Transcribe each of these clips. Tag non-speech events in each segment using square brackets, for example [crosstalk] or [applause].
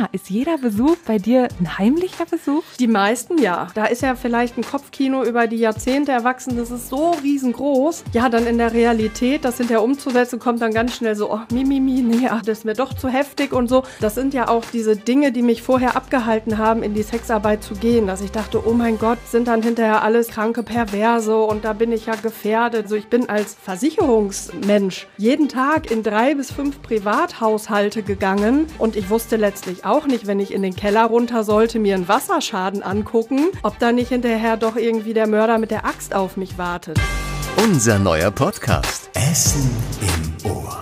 Ah, ist jeder Besuch bei dir ein heimlicher Besuch? Die meisten ja. Da ist ja vielleicht ein Kopfkino über die Jahrzehnte erwachsen, das ist so riesengroß. Ja, dann in der Realität, das hinterher umzusetzen, kommt dann ganz schnell so, oh, mimimi, mi, nee, ach, das ist mir doch zu heftig und so. Das sind ja auch diese Dinge, die mich vorher abgehalten haben, in die Sexarbeit zu gehen, dass ich dachte, oh mein Gott, sind dann hinterher alles kranke Perverse und da bin ich ja gefährdet. So, ich bin als Versicherungsmensch jeden Tag in drei bis fünf Privathaushalte gegangen und ich wusste letztlich auch nicht, wenn ich in den Keller runter sollte, mir einen Wasserschaden angucken, ob da nicht hinterher doch irgendwie der Mörder mit der Axt auf mich wartet. Unser neuer Podcast. Essen im Ohr.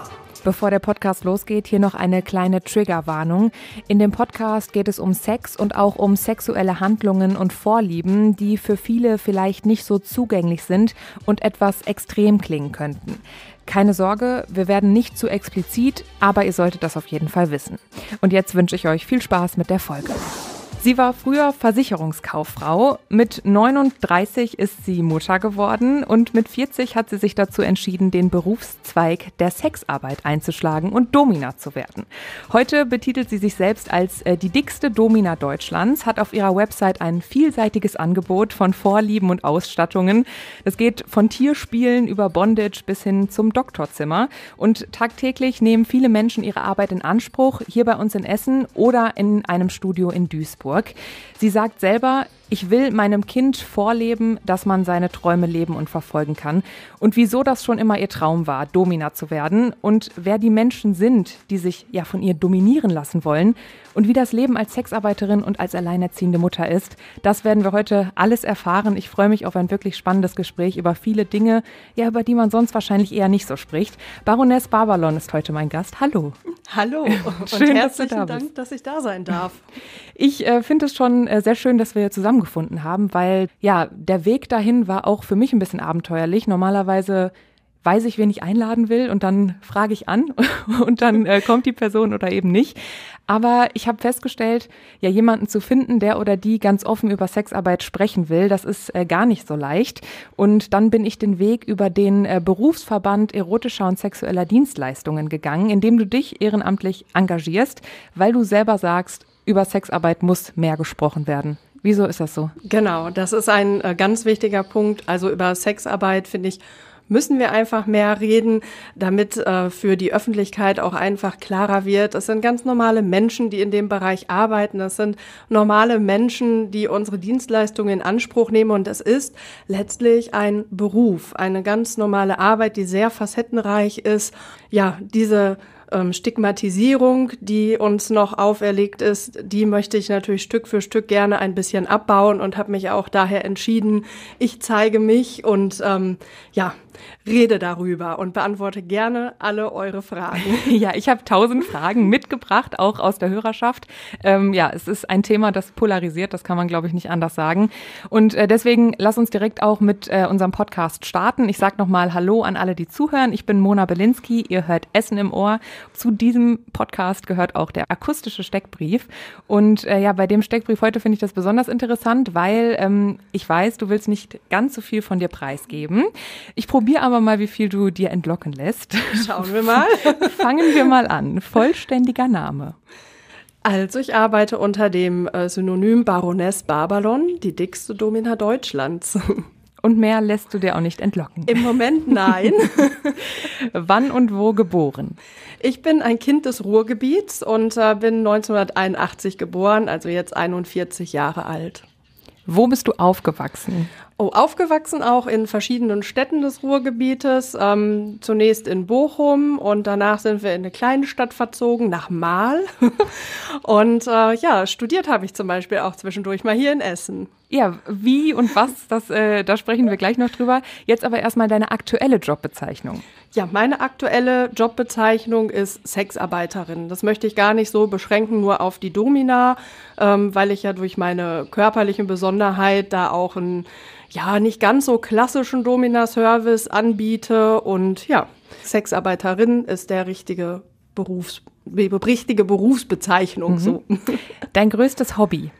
Bevor der Podcast losgeht, hier noch eine kleine Triggerwarnung. In dem Podcast geht es um Sex und auch um sexuelle Handlungen und Vorlieben, die für viele vielleicht nicht so zugänglich sind und etwas extrem klingen könnten. Keine Sorge, wir werden nicht zu explizit, aber ihr solltet das auf jeden Fall wissen. Und jetzt wünsche ich euch viel Spaß mit der Folge. Sie war früher Versicherungskauffrau. Mit 39 ist sie Mutter geworden und mit 40 hat sie sich dazu entschieden, den Berufszweig der Sexarbeit einzuschlagen und Domina zu werden. Heute betitelt sie sich selbst als äh, die dickste Domina Deutschlands, hat auf ihrer Website ein vielseitiges Angebot von Vorlieben und Ausstattungen. Das geht von Tierspielen über Bondage bis hin zum Doktorzimmer. Und tagtäglich nehmen viele Menschen ihre Arbeit in Anspruch, hier bei uns in Essen oder in einem Studio in Duisburg. Hamburg. Sie sagt selber, ich will meinem Kind vorleben, dass man seine Träume leben und verfolgen kann. Und wieso das schon immer ihr Traum war, Domina zu werden und wer die Menschen sind, die sich ja von ihr dominieren lassen wollen und wie das Leben als Sexarbeiterin und als alleinerziehende Mutter ist, das werden wir heute alles erfahren. Ich freue mich auf ein wirklich spannendes Gespräch über viele Dinge, ja, über die man sonst wahrscheinlich eher nicht so spricht. Baroness Barbalon ist heute mein Gast. Hallo. Hallo. [laughs] Schön, und herzlichen dass da Dank, dass ich da sein darf. Ich äh, finde es schon äh, sehr schön, dass wir zusammengefunden haben, weil ja, der Weg dahin war auch für mich ein bisschen abenteuerlich. Normalerweise weiß ich, wen ich einladen will und dann frage ich an [laughs] und dann äh, kommt die Person oder eben nicht. Aber ich habe festgestellt, ja, jemanden zu finden, der oder die ganz offen über Sexarbeit sprechen will, das ist äh, gar nicht so leicht. Und dann bin ich den Weg über den äh, Berufsverband erotischer und sexueller Dienstleistungen gegangen, in dem du dich ehrenamtlich engagierst, weil du selber sagst, über Sexarbeit muss mehr gesprochen werden. Wieso ist das so? Genau, das ist ein äh, ganz wichtiger Punkt. Also über Sexarbeit finde ich, müssen wir einfach mehr reden, damit äh, für die Öffentlichkeit auch einfach klarer wird. Es sind ganz normale Menschen, die in dem Bereich arbeiten. Das sind normale Menschen, die unsere Dienstleistungen in Anspruch nehmen. Und es ist letztlich ein Beruf, eine ganz normale Arbeit, die sehr facettenreich ist. Ja, diese ähm, Stigmatisierung, die uns noch auferlegt ist, die möchte ich natürlich Stück für Stück gerne ein bisschen abbauen und habe mich auch daher entschieden, ich zeige mich und ähm, ja, rede darüber und beantworte gerne alle eure Fragen. [laughs] ja, ich habe tausend Fragen mitgebracht, auch aus der Hörerschaft. Ähm, ja, es ist ein Thema, das polarisiert, das kann man, glaube ich, nicht anders sagen. Und äh, deswegen lass uns direkt auch mit äh, unserem Podcast starten. Ich sage nochmal Hallo an alle, die zuhören. Ich bin Mona Belinsky, ihr hört Essen im Ohr. Zu diesem Podcast gehört auch der akustische Steckbrief. Und äh, ja, bei dem Steckbrief heute finde ich das besonders interessant, weil ähm, ich weiß, du willst nicht ganz so viel von dir preisgeben. Ich probiere probier aber mal, wie viel du dir entlocken lässt. Schauen wir mal. [laughs] Fangen wir mal an. Vollständiger Name. Also ich arbeite unter dem äh, Synonym Baroness Barbalon, die dickste Domina Deutschlands. Und mehr lässt du dir auch nicht entlocken. Im Moment nein. [laughs] Wann und wo geboren? Ich bin ein Kind des Ruhrgebiets und äh, bin 1981 geboren, also jetzt 41 Jahre alt. Wo bist du aufgewachsen? Oh, aufgewachsen auch in verschiedenen Städten des Ruhrgebietes. Ähm, zunächst in Bochum und danach sind wir in eine kleine Stadt verzogen, nach Mahl. [laughs] und äh, ja, studiert habe ich zum Beispiel auch zwischendurch mal hier in Essen. Ja, wie und was, das, äh, da sprechen wir gleich noch drüber. Jetzt aber erstmal deine aktuelle Jobbezeichnung. Ja, meine aktuelle Jobbezeichnung ist Sexarbeiterin. Das möchte ich gar nicht so beschränken, nur auf die Domina, ähm, weil ich ja durch meine körperliche Besonderheit da auch einen, ja, nicht ganz so klassischen Domina-Service anbiete. Und ja, Sexarbeiterin ist der richtige Berufs, richtige Berufsbezeichnung. Mhm. So. Dein größtes Hobby?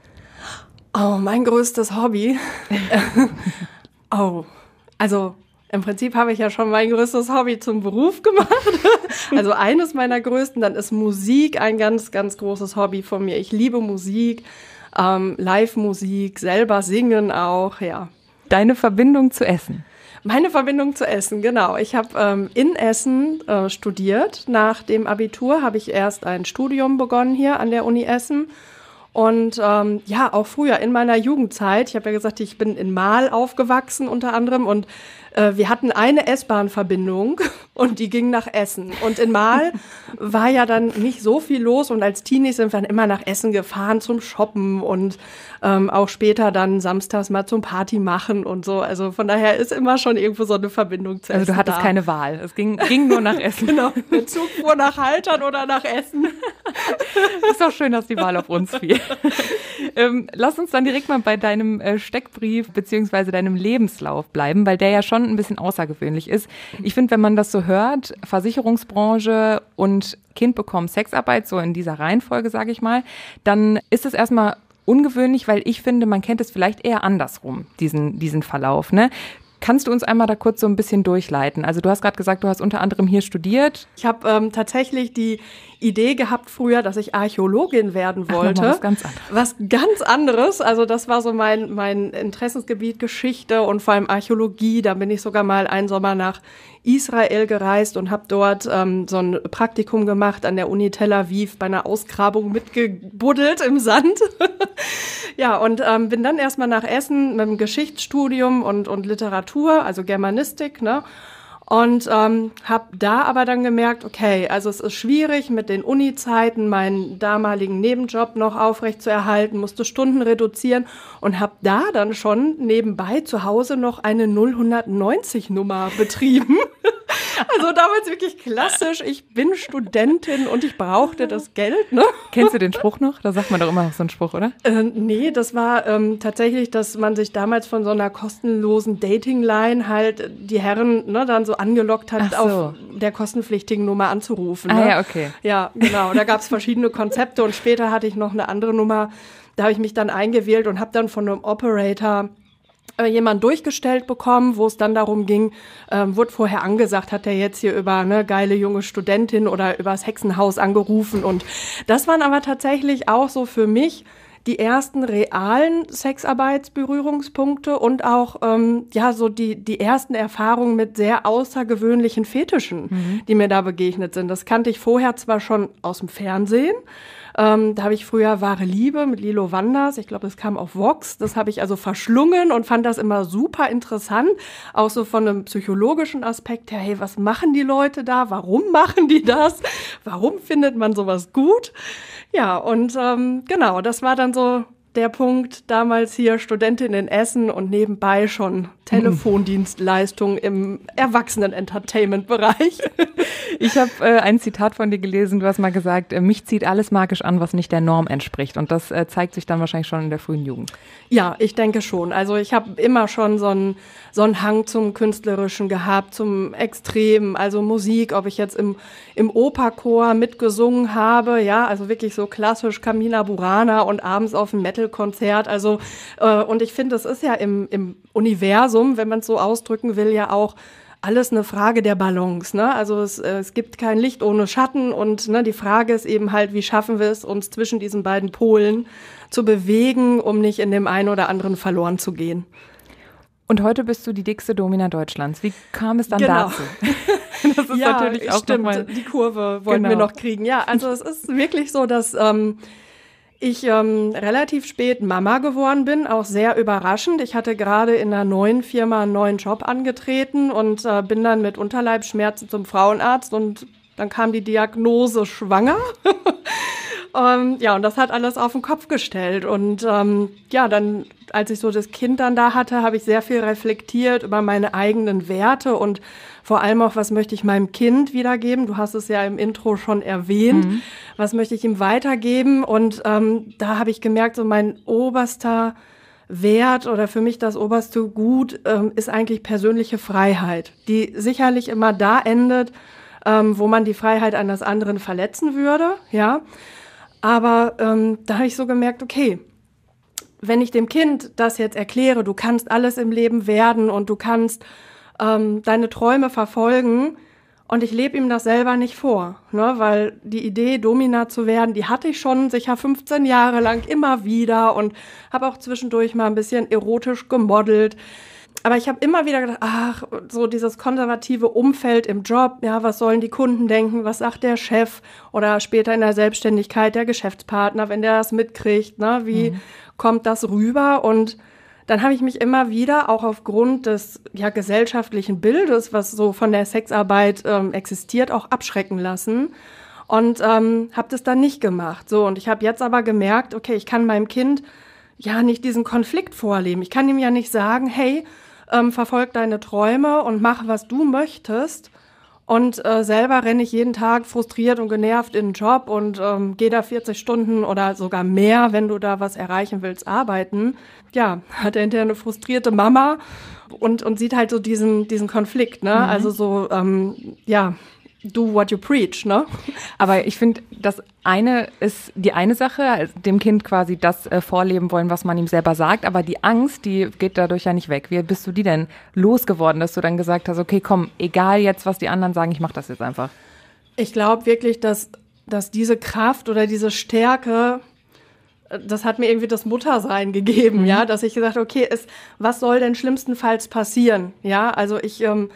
Oh, mein größtes Hobby. [laughs] oh, also im Prinzip habe ich ja schon mein größtes Hobby zum Beruf gemacht. [laughs] also eines meiner größten. Dann ist Musik ein ganz, ganz großes Hobby von mir. Ich liebe Musik, ähm, Live-Musik, selber singen auch, ja. Deine Verbindung zu Essen. Meine Verbindung zu Essen, genau. Ich habe ähm, in Essen äh, studiert. Nach dem Abitur habe ich erst ein Studium begonnen hier an der Uni Essen und ähm, ja, auch früher in meiner Jugendzeit, ich habe ja gesagt, ich bin in Mal aufgewachsen unter anderem und äh, wir hatten eine S-Bahn-Verbindung [laughs] und die ging nach Essen. Und in Mal [laughs] war ja dann nicht so viel los und als Teenies sind wir dann immer nach Essen gefahren zum Shoppen und ähm, auch später dann samstags mal zum Party machen und so. Also von daher ist immer schon irgendwo so eine Verbindung zu Essen. Also du hattest da. keine Wahl. Es ging, ging nur nach [laughs] Essen. genau. Der Zug fuhr nach Haltern oder nach Essen. ist doch schön, dass die Wahl auf uns fiel. ähm, lass uns dann direkt mal bei deinem äh, Steckbrief beziehungsweise deinem Lebenslauf bleiben, weil der ja schon schon ein bisschen außergewöhnlich ist. Ich finde, wenn man das so hört, Versicherungsbranche und Kind bekommen Sexarbeit, so in dieser Reihenfolge, sage ich mal, dann ist es erstmal ungewöhnlich, weil ich finde, man kennt es vielleicht eher andersrum, diesen, diesen Verlauf. Ne? Kannst du uns einmal da kurz so ein bisschen durchleiten? Also du hast gerade gesagt, du hast unter anderem hier studiert. Ich habe ähm, tatsächlich die Idee gehabt früher, dass ich Archäologin werden wollte. Ach, was ganz anderes. Was ganz anderes. Also das war so mein, mein Interessensgebiet Geschichte und vor allem Archäologie. Da bin ich sogar mal einen Sommer nach Israel gereist und habe dort ähm, so ein Praktikum gemacht an der Uni Tel Aviv bei einer Ausgrabung mitgebuddelt im Sand. [laughs] ja, und ähm, bin dann erstmal nach Essen mit dem Geschichtsstudium und, und Literatur, also Germanistik, ne? Und ähm, habe da aber dann gemerkt, okay, also es ist schwierig mit den Uni-Zeiten, meinen damaligen Nebenjob noch aufrecht zu erhalten, musste Stunden reduzieren und habe da dann schon nebenbei zu Hause noch eine 090-Nummer betrieben. [laughs] Also damals wirklich klassisch, ich bin Studentin und ich brauchte das Geld. Ne? Kennst du den Spruch noch? Da sagt man doch immer noch so einen Spruch, oder? Äh, nee, das war ähm, tatsächlich, dass man sich damals von so einer kostenlosen Dating-Line halt die Herren ne, dann so angelockt hat, so. auf der kostenpflichtigen Nummer anzurufen. Ah ne? Ah ja, okay. Ja, genau. Da gab es verschiedene Konzepte und später hatte ich noch eine andere Nummer. Da habe ich mich dann eingewählt und habe dann von einem Operator äh, jemand durchgestellt bekommen, wo es dann darum ging, ähm, wurde vorher angesagt, hat er jetzt hier über eine geile junge Studentin oder übers Hexenhaus angerufen. Und das waren aber tatsächlich auch so für mich die ersten realen Sexarbeitsberührungspunkte und auch ähm, ja so die die ersten Erfahrungen mit sehr außergewöhnlichen Fetischen, mhm. die mir da begegnet sind. Das kannte ich vorher zwar schon aus dem Fernsehen ähm, da habe ich früher Wahre Liebe mit Lilo Wanders, ich glaube, das kam auf Vox, das habe ich also verschlungen und fand das immer super interessant, auch so von einem psychologischen Aspekt her, hey, was machen die Leute da, warum machen die das, warum findet man sowas gut? Ja, und ähm, genau, das war dann so der Punkt, damals hier Studentin in Essen und nebenbei schon Telefondienstleistung im Erwachsenen-Entertainment-Bereich. [laughs] Ich habe äh, ein Zitat von dir gelesen, du hast mal gesagt, äh, mich zieht alles magisch an, was nicht der Norm entspricht. Und das äh, zeigt sich dann wahrscheinlich schon in der frühen Jugend. Ja, ich denke schon. Also ich habe immer schon so einen so Hang zum Künstlerischen gehabt, zum Extremen, also Musik, ob ich jetzt im, im Operchor mitgesungen habe, ja, also wirklich so klassisch Kamina Burana und abends auf dem Metal Metal-Konzert. Also, äh, und ich finde, es ist ja im, im Universum, wenn man es so ausdrücken will, ja auch alles eine Frage der Balance. Ne? Also es, äh, es gibt kein Licht ohne Schatten und ne, die Frage ist eben halt, wie schaffen wir es, uns zwischen diesen beiden Polen zu bewegen, um nicht in dem einen oder anderen verloren zu gehen. Und heute bist du die dickste Domina Deutschlands. Wie kam es dann genau. dazu? [laughs] Das ist ja, natürlich auch stimmt. Die Kurve wollen genau. wir noch kriegen. Ja, also es ist wirklich so, dass ähm, ich ähm, relativ spät Mama geworden bin, auch sehr überraschend. Ich hatte gerade in einer neuen Firma einen neuen Job angetreten und äh, bin dann mit Unterleibschmerzen zum Frauenarzt und dann kam die Diagnose schwanger. [laughs] ähm, ja, und das hat alles auf den Kopf gestellt. Und ähm, ja, dann, als ich so das Kind dann da hatte, habe ich sehr viel reflektiert über meine eigenen Werte und vor allem auch, was möchte ich meinem Kind wiedergeben? Du hast es ja im Intro schon erwähnt. Mhm. Was möchte ich ihm weitergeben? Und ähm, da habe ich gemerkt, so mein oberster Wert oder für mich das oberste Gut ähm, ist eigentlich persönliche Freiheit, die sicherlich immer da endet, ähm, wo man die Freiheit eines anderen verletzen würde, ja. Aber ähm, da habe ich so gemerkt, okay, wenn ich dem Kind das jetzt erkläre, du kannst alles im Leben werden und du kannst ähm, deine Träume verfolgen. Und ich lebe ihm das selber nicht vor, ne? weil die Idee, Domina zu werden, die hatte ich schon sicher 15 Jahre lang immer wieder und habe auch zwischendurch mal ein bisschen erotisch gemodelt. Aber ich habe immer wieder gedacht, ach, so dieses konservative Umfeld im Job, ja, was sollen die Kunden denken, was sagt der Chef oder später in der Selbstständigkeit der Geschäftspartner, wenn der das mitkriegt, ne? wie mhm. kommt das rüber und dann habe ich mich immer wieder auch aufgrund des ja, gesellschaftlichen Bildes, was so von der Sexarbeit ähm, existiert, auch abschrecken lassen und ähm, habe das dann nicht gemacht. So und ich habe jetzt aber gemerkt, okay, ich kann meinem Kind ja nicht diesen Konflikt vorleben. Ich kann ihm ja nicht sagen, hey, ähm, verfolg deine Träume und mach was du möchtest, und äh, selber renne ich jeden Tag frustriert und genervt in den Job und ähm, gehe da 40 Stunden oder sogar mehr, wenn du da was erreichen willst, arbeiten. Ja, [laughs] hat er hinterher eine frustrierte Mama und, und sieht halt so diesen, diesen Konflikt, ne? Mhm. Also so, ähm, ja, do what you preach, ne? Aber ich finde, das eine ist die eine Sache, dem Kind quasi das äh, vorleben wollen, was man ihm selber sagt, aber die Angst, die geht dadurch ja nicht weg. Wie bist du die denn losgeworden, dass du dann gesagt hast, okay, komm, egal jetzt, was die anderen sagen, ich mach das jetzt einfach? Ich glaube wirklich, dass, dass diese Kraft oder diese Stärke, äh, das hat mir irgendwie das Muttersein gegeben, mhm. ja, dass ich gesagt, okay, es, was soll denn schlimmstenfalls passieren? Ja, also ich, ähm,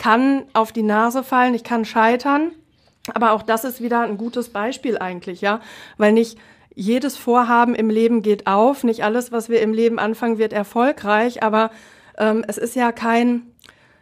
kann auf die Nase fallen, ich kann scheitern. Aber auch das ist wieder ein gutes Beispiel eigentlich, ja, weil nicht jedes Vorhaben im Leben geht auf, nicht alles, was wir im Leben anfangen, wird erfolgreich, aber ähm, es ist ja kein,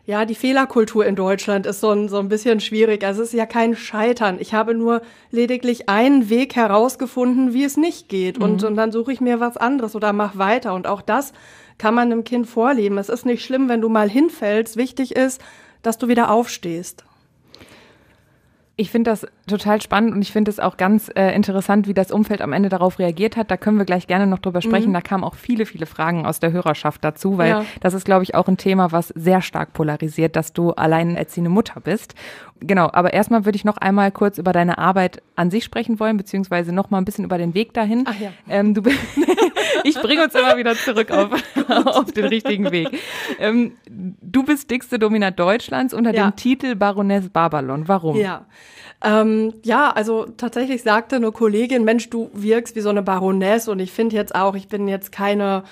ja, die Fehlerkultur in Deutschland ist so ein, so ein bisschen schwierig. Also es ist ja kein Scheitern. Ich habe nur lediglich einen Weg herausgefunden, wie es nicht geht. Mhm. Und, und dann suche ich mir was anderes oder mach weiter. Und auch das kann man einem Kind vorleben. Es ist nicht schlimm, wenn du mal hinfällst. Wichtig ist, dass du wieder aufstehst. Ich finde das total spannend und ich finde es auch ganz äh, interessant, wie das Umfeld am Ende darauf reagiert hat. Da können wir gleich gerne noch drüber sprechen. Mhm. Da kamen auch viele, viele Fragen aus der Hörerschaft dazu, weil ja. das ist, glaube ich, auch ein Thema, was sehr stark polarisiert, dass du alleinerziehende Mutter bist genau, aber erstmal würde ich noch einmal kurz über deine Arbeit an sich sprechen wollen, beziehungsweise noch mal ein bisschen über den Weg dahin. Ach ja. Ähm, du [laughs] ich bringe uns immer wieder zurück auf, auf den richtigen Weg. Ähm, du bist dickste Domina Deutschlands unter ja. dem Titel Baroness Babylon. Warum? Ja. Ähm, ja, also tatsächlich sagte eine Kollegin, Mensch, du wirkst wie so eine Baroness und ich finde jetzt auch, ich bin jetzt keine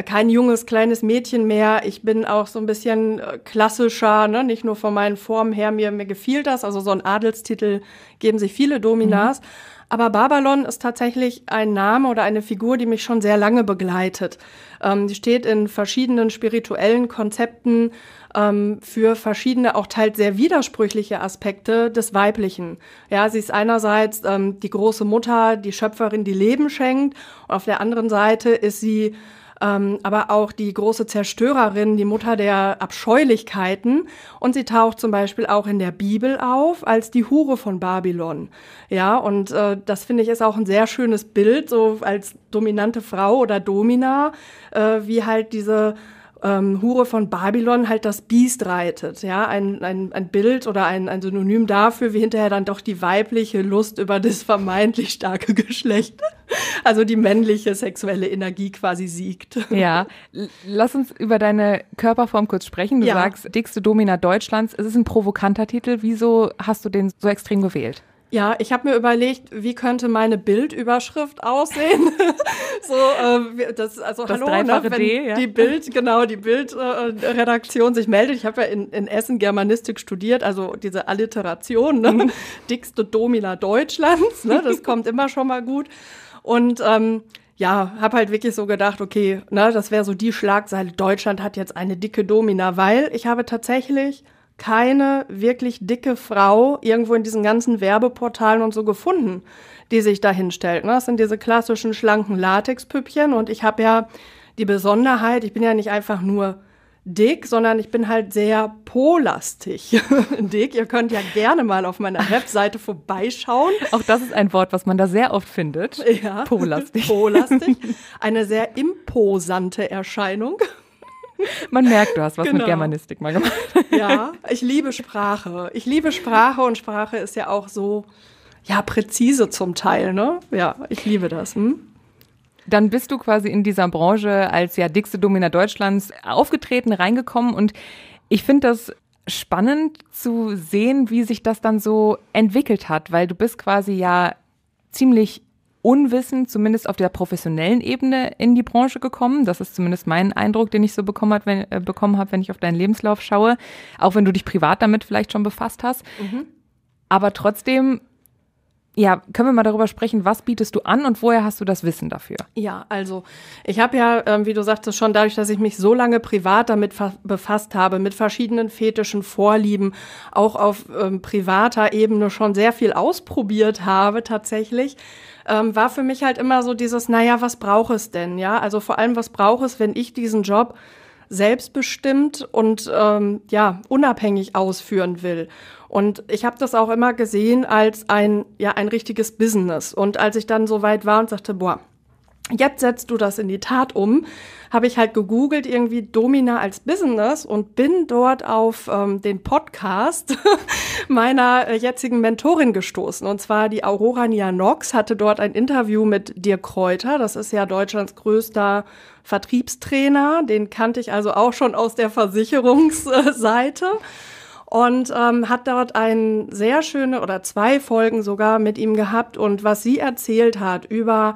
äh, kein junges, kleines Mädchen mehr. Ich bin auch so ein bisschen äh, klassischer, ne? nicht nur von meinen Formen her, mir, mir gefiel das. Also so ein Adelstitel geben sich viele Dominas. Mhm. Aber Babylon ist tatsächlich ein Name oder eine Figur, die mich schon sehr lange begleitet. Ähm, die steht in verschiedenen spirituellen Konzepten ähm, für verschiedene, auch teils sehr widersprüchliche Aspekte des Weiblichen. Ja, sie ist einerseits ähm, die große Mutter, die Schöpferin, die Leben schenkt. Und auf der anderen Seite ist sie ähm, aber auch die große Zerstörerin, die Mutter der Abscheulichkeiten. Und sie taucht zum Beispiel auch in der Bibel auf als die Hure von Babylon. Ja, und äh, das finde ich ist auch ein sehr schönes Bild, so als dominante Frau oder Domina, äh, wie halt diese ähm, Hure von Babylon halt das Biest reitet. Ja, ein, ein, ein Bild oder ein, ein Synonym dafür, wie hinterher dann doch die weibliche Lust über das vermeintlich starke [laughs] Geschlecht [laughs] Also die männliche sexuelle Energie quasi siegt. Ja, [laughs] lass uns über deine Körperform kurz sprechen. Du ja. sagst, dickste Domina Deutschlands. Es ist ein provokanter Titel. Wieso hast du den so extrem gewählt? Ja, ich habe mir überlegt, wie könnte meine Bildüberschrift aussehen? [laughs] so, äh, das, also das hallo, ne, wenn D, ja. die Bild, genau, die Bildredaktion äh, sich meldet. Ich habe ja in, in Essen Germanistik studiert, also diese Alliteration, ne? Mhm. dickste Domina Deutschlands, ne? das kommt immer schon mal gut. Und ähm, ja, habe halt wirklich so gedacht, okay, ne, das wäre so die Schlagzeile, Deutschland hat jetzt eine dicke Domina, weil ich habe tatsächlich keine wirklich dicke Frau irgendwo in diesen ganzen Werbeportalen und so gefunden, die sich da hinstellt. Ne? Das sind diese klassischen schlanken Latexpüppchen und ich habe ja die Besonderheit, ich bin ja nicht einfach nur dick, sondern ich bin halt sehr polastig [laughs] dick. Ihr könnt ja gerne mal auf meiner Webseite vorbeischauen. Auch das ist ein Wort, was man da sehr oft findet. Ja. Polastig. [laughs] [laughs] Polastig. Eine sehr imposante Erscheinung. Man merkt, du hast was genau. mit Germanistik mal gemacht. Ja, ich liebe Sprache. Ich liebe Sprache und Sprache ist ja auch so, ja, präzise zum Teil, ne? Ja, ich liebe das. Hm? Dann bist du quasi in dieser Branche als ja dickste Domina Deutschlands aufgetreten, reingekommen und ich finde das spannend zu sehen, wie sich das dann so entwickelt hat, weil du bist quasi ja ziemlich unwissend, zumindest auf der professionellen Ebene, in die Branche gekommen. Das ist zumindest mein Eindruck, den ich so bekommen, äh, bekommen habe, wenn ich auf deinen Lebenslauf schaue. Auch wenn du dich privat damit vielleicht schon befasst hast. Mhm. Aber trotzdem ja, können wir mal darüber sprechen, was bietest du an und woher hast du das Wissen dafür? Ja, also ich habe ja, ähm, wie du sagtest, schon dadurch, dass ich mich so lange privat damit befasst habe, mit verschiedenen fetischen Vorlieben, auch auf ähm, privater Ebene schon sehr viel ausprobiert habe tatsächlich, ähm, war für mich halt immer so dieses, naja, was brauche es denn? Ja, also vor allem, was brauche es, wenn ich diesen Job selbstbestimmt und ähm, ja, unabhängig ausführen will. Und ich habe das auch immer gesehen als ein, ja, ein richtiges Business. Und als ich dann so weit war und sagte, boah, jetzt setzt du das in die Tat um, habe ich halt gegoogelt irgendwie Domina als Business und bin dort auf ähm, den Podcast [laughs] meiner äh, jetzigen Mentorin gestoßen. Und zwar die Aurora Nia Nox hatte dort ein Interview mit Dirk Kräuter. Das ist ja Deutschlands größter Vertriebstrainer. Den kannte ich also auch schon aus der Versicherungsseite und ähm, hat dort ein sehr schöne oder zwei Folgen sogar mit ihm gehabt und was sie erzählt hat über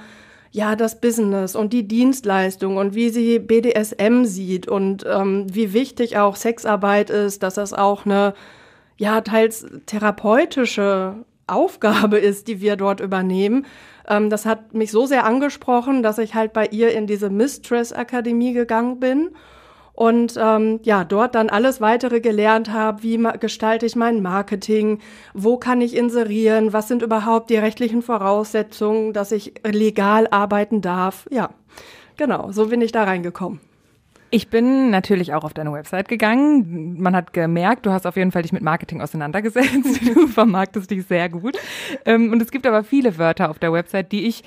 ja das Business und die Dienstleistung und wie sie BDSM sieht und ähm, wie wichtig auch Sexarbeit ist, dass das auch eine ja teils therapeutische Aufgabe ist, die wir dort übernehmen. Ähm, das hat mich so sehr angesprochen, dass ich halt bei ihr in diese Mistress Akademie gegangen bin und ähm, ja, dort dann alles weitere gelernt habe, wie gestalte ich mein Marketing, wo kann ich inserieren, was sind überhaupt die rechtlichen Voraussetzungen, dass ich legal arbeiten darf. Ja, genau, so bin ich da reingekommen. Ich bin natürlich auch auf deine Website gegangen. Man hat gemerkt, du hast auf jeden Fall dich mit Marketing auseinandergesetzt. [laughs] Du vermarktest dich sehr gut. Ähm, und es gibt aber viele Wörter auf der Website, die ich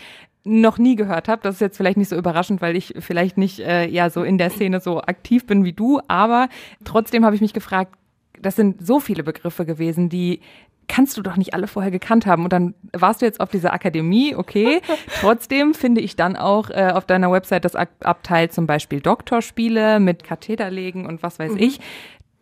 noch nie gehört habe. Das ist jetzt vielleicht nicht so überraschend, weil ich vielleicht nicht äh, ja so in der Szene so aktiv bin wie du, aber trotzdem habe ich mich gefragt, das sind so viele Begriffe gewesen, die kannst du doch nicht alle vorher gekannt haben. Und dann warst du jetzt auf dieser Akademie, okay. [laughs] Trotzdem finde ich dann auch äh, auf deiner Website das Ab Abteil zum Beispiel Doktorspiele mit Katheterlegen und was weiß mhm. ich.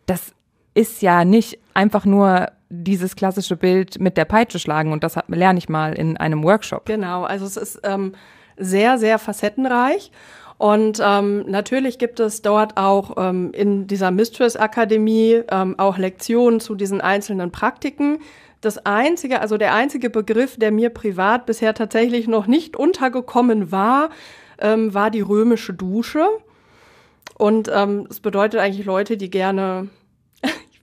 Das ist ja nicht einfach nur dieses klassische Bild mit der Peitsche schlagen und das lerne ich mal in einem Workshop. Genau, also es ist ähm, sehr, sehr facettenreich. Und ähm, natürlich gibt es dort auch ähm, in dieser Mistress Akademie ähm, auch Lektionen zu diesen einzelnen Praktiken. Das einzige, also der einzige Begriff, der mir privat bisher tatsächlich noch nicht untergekommen war, ähm, war die römische Dusche. Und ähm, es bedeutet eigentlich Leute, die gerne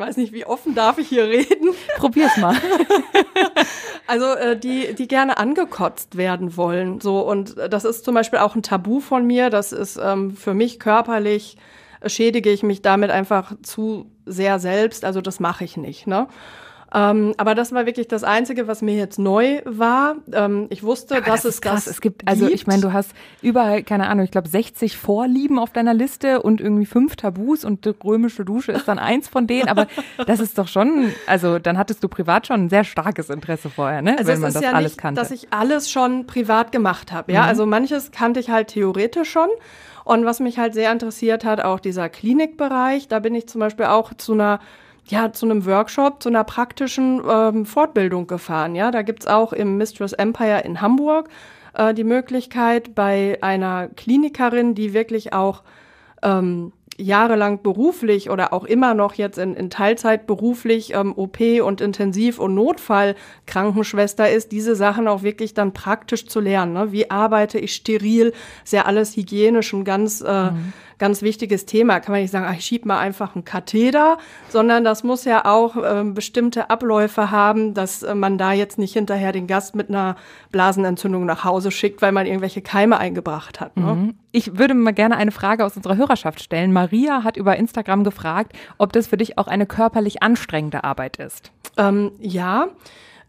weiß nicht, wie offen darf ich hier reden? [laughs] Probier's mal. [laughs] also äh, die, die gerne angekotzt werden wollen. So und äh, das ist zum Beispiel auch ein Tabu von mir. Das ist ähm, für mich körperlich schädige ich mich damit einfach zu sehr selbst. Also das mache ich nicht. Ne? Ähm, aber das war wirklich das Einzige, was mir jetzt neu war. Ähm, ich wusste, aber dass das es krass. das es gibt. Also ich meine, du hast überall, keine Ahnung, ich glaube 60 Vorlieben auf deiner Liste und irgendwie fünf Tabus und die römische Dusche ist dann eins von denen. Aber [laughs] das ist doch schon, also dann hattest du privat schon ein sehr starkes Interesse vorher, ne? Also Wenn man das ja alles nicht, dass ich alles schon privat gemacht habe. Ja, mhm. also manches kannte ich halt theoretisch schon. Und was mich halt sehr interessiert hat, auch dieser Klinikbereich. Da bin ich zum Beispiel auch zu einer ja, zu einem Workshop, zu einer praktischen ähm, Fortbildung gefahren. Ja, da es auch im Mistress Empire in Hamburg äh, die Möglichkeit, bei einer Klinikerin, die wirklich auch ähm, jahrelang beruflich oder auch immer noch jetzt in, in Teilzeit beruflich ähm, OP und Intensiv- und Notfallkrankenschwester ist, diese Sachen auch wirklich dann praktisch zu lernen. Ne? Wie arbeite ich steril? Ist ja alles hygienisch und ganz, äh, mhm ganz wichtiges Thema. Kann man nicht sagen, ach, ich schiebe mal einfach einen Katheder, sondern das muss ja auch äh, bestimmte Abläufe haben, dass äh, man da jetzt nicht hinterher den Gast mit einer Blasenentzündung nach Hause schickt, weil man irgendwelche Keime eingebracht hat. Ne? Mhm. Ich würde mal gerne eine Frage aus unserer Hörerschaft stellen. Maria hat über Instagram gefragt, ob das für dich auch eine körperlich anstrengende Arbeit ist. Ähm, ja.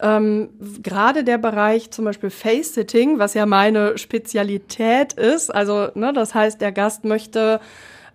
Ähm, Gerade der Bereich zum Beispiel Face-Sitting, was ja meine Spezialität ist, also ne, das heißt, der Gast möchte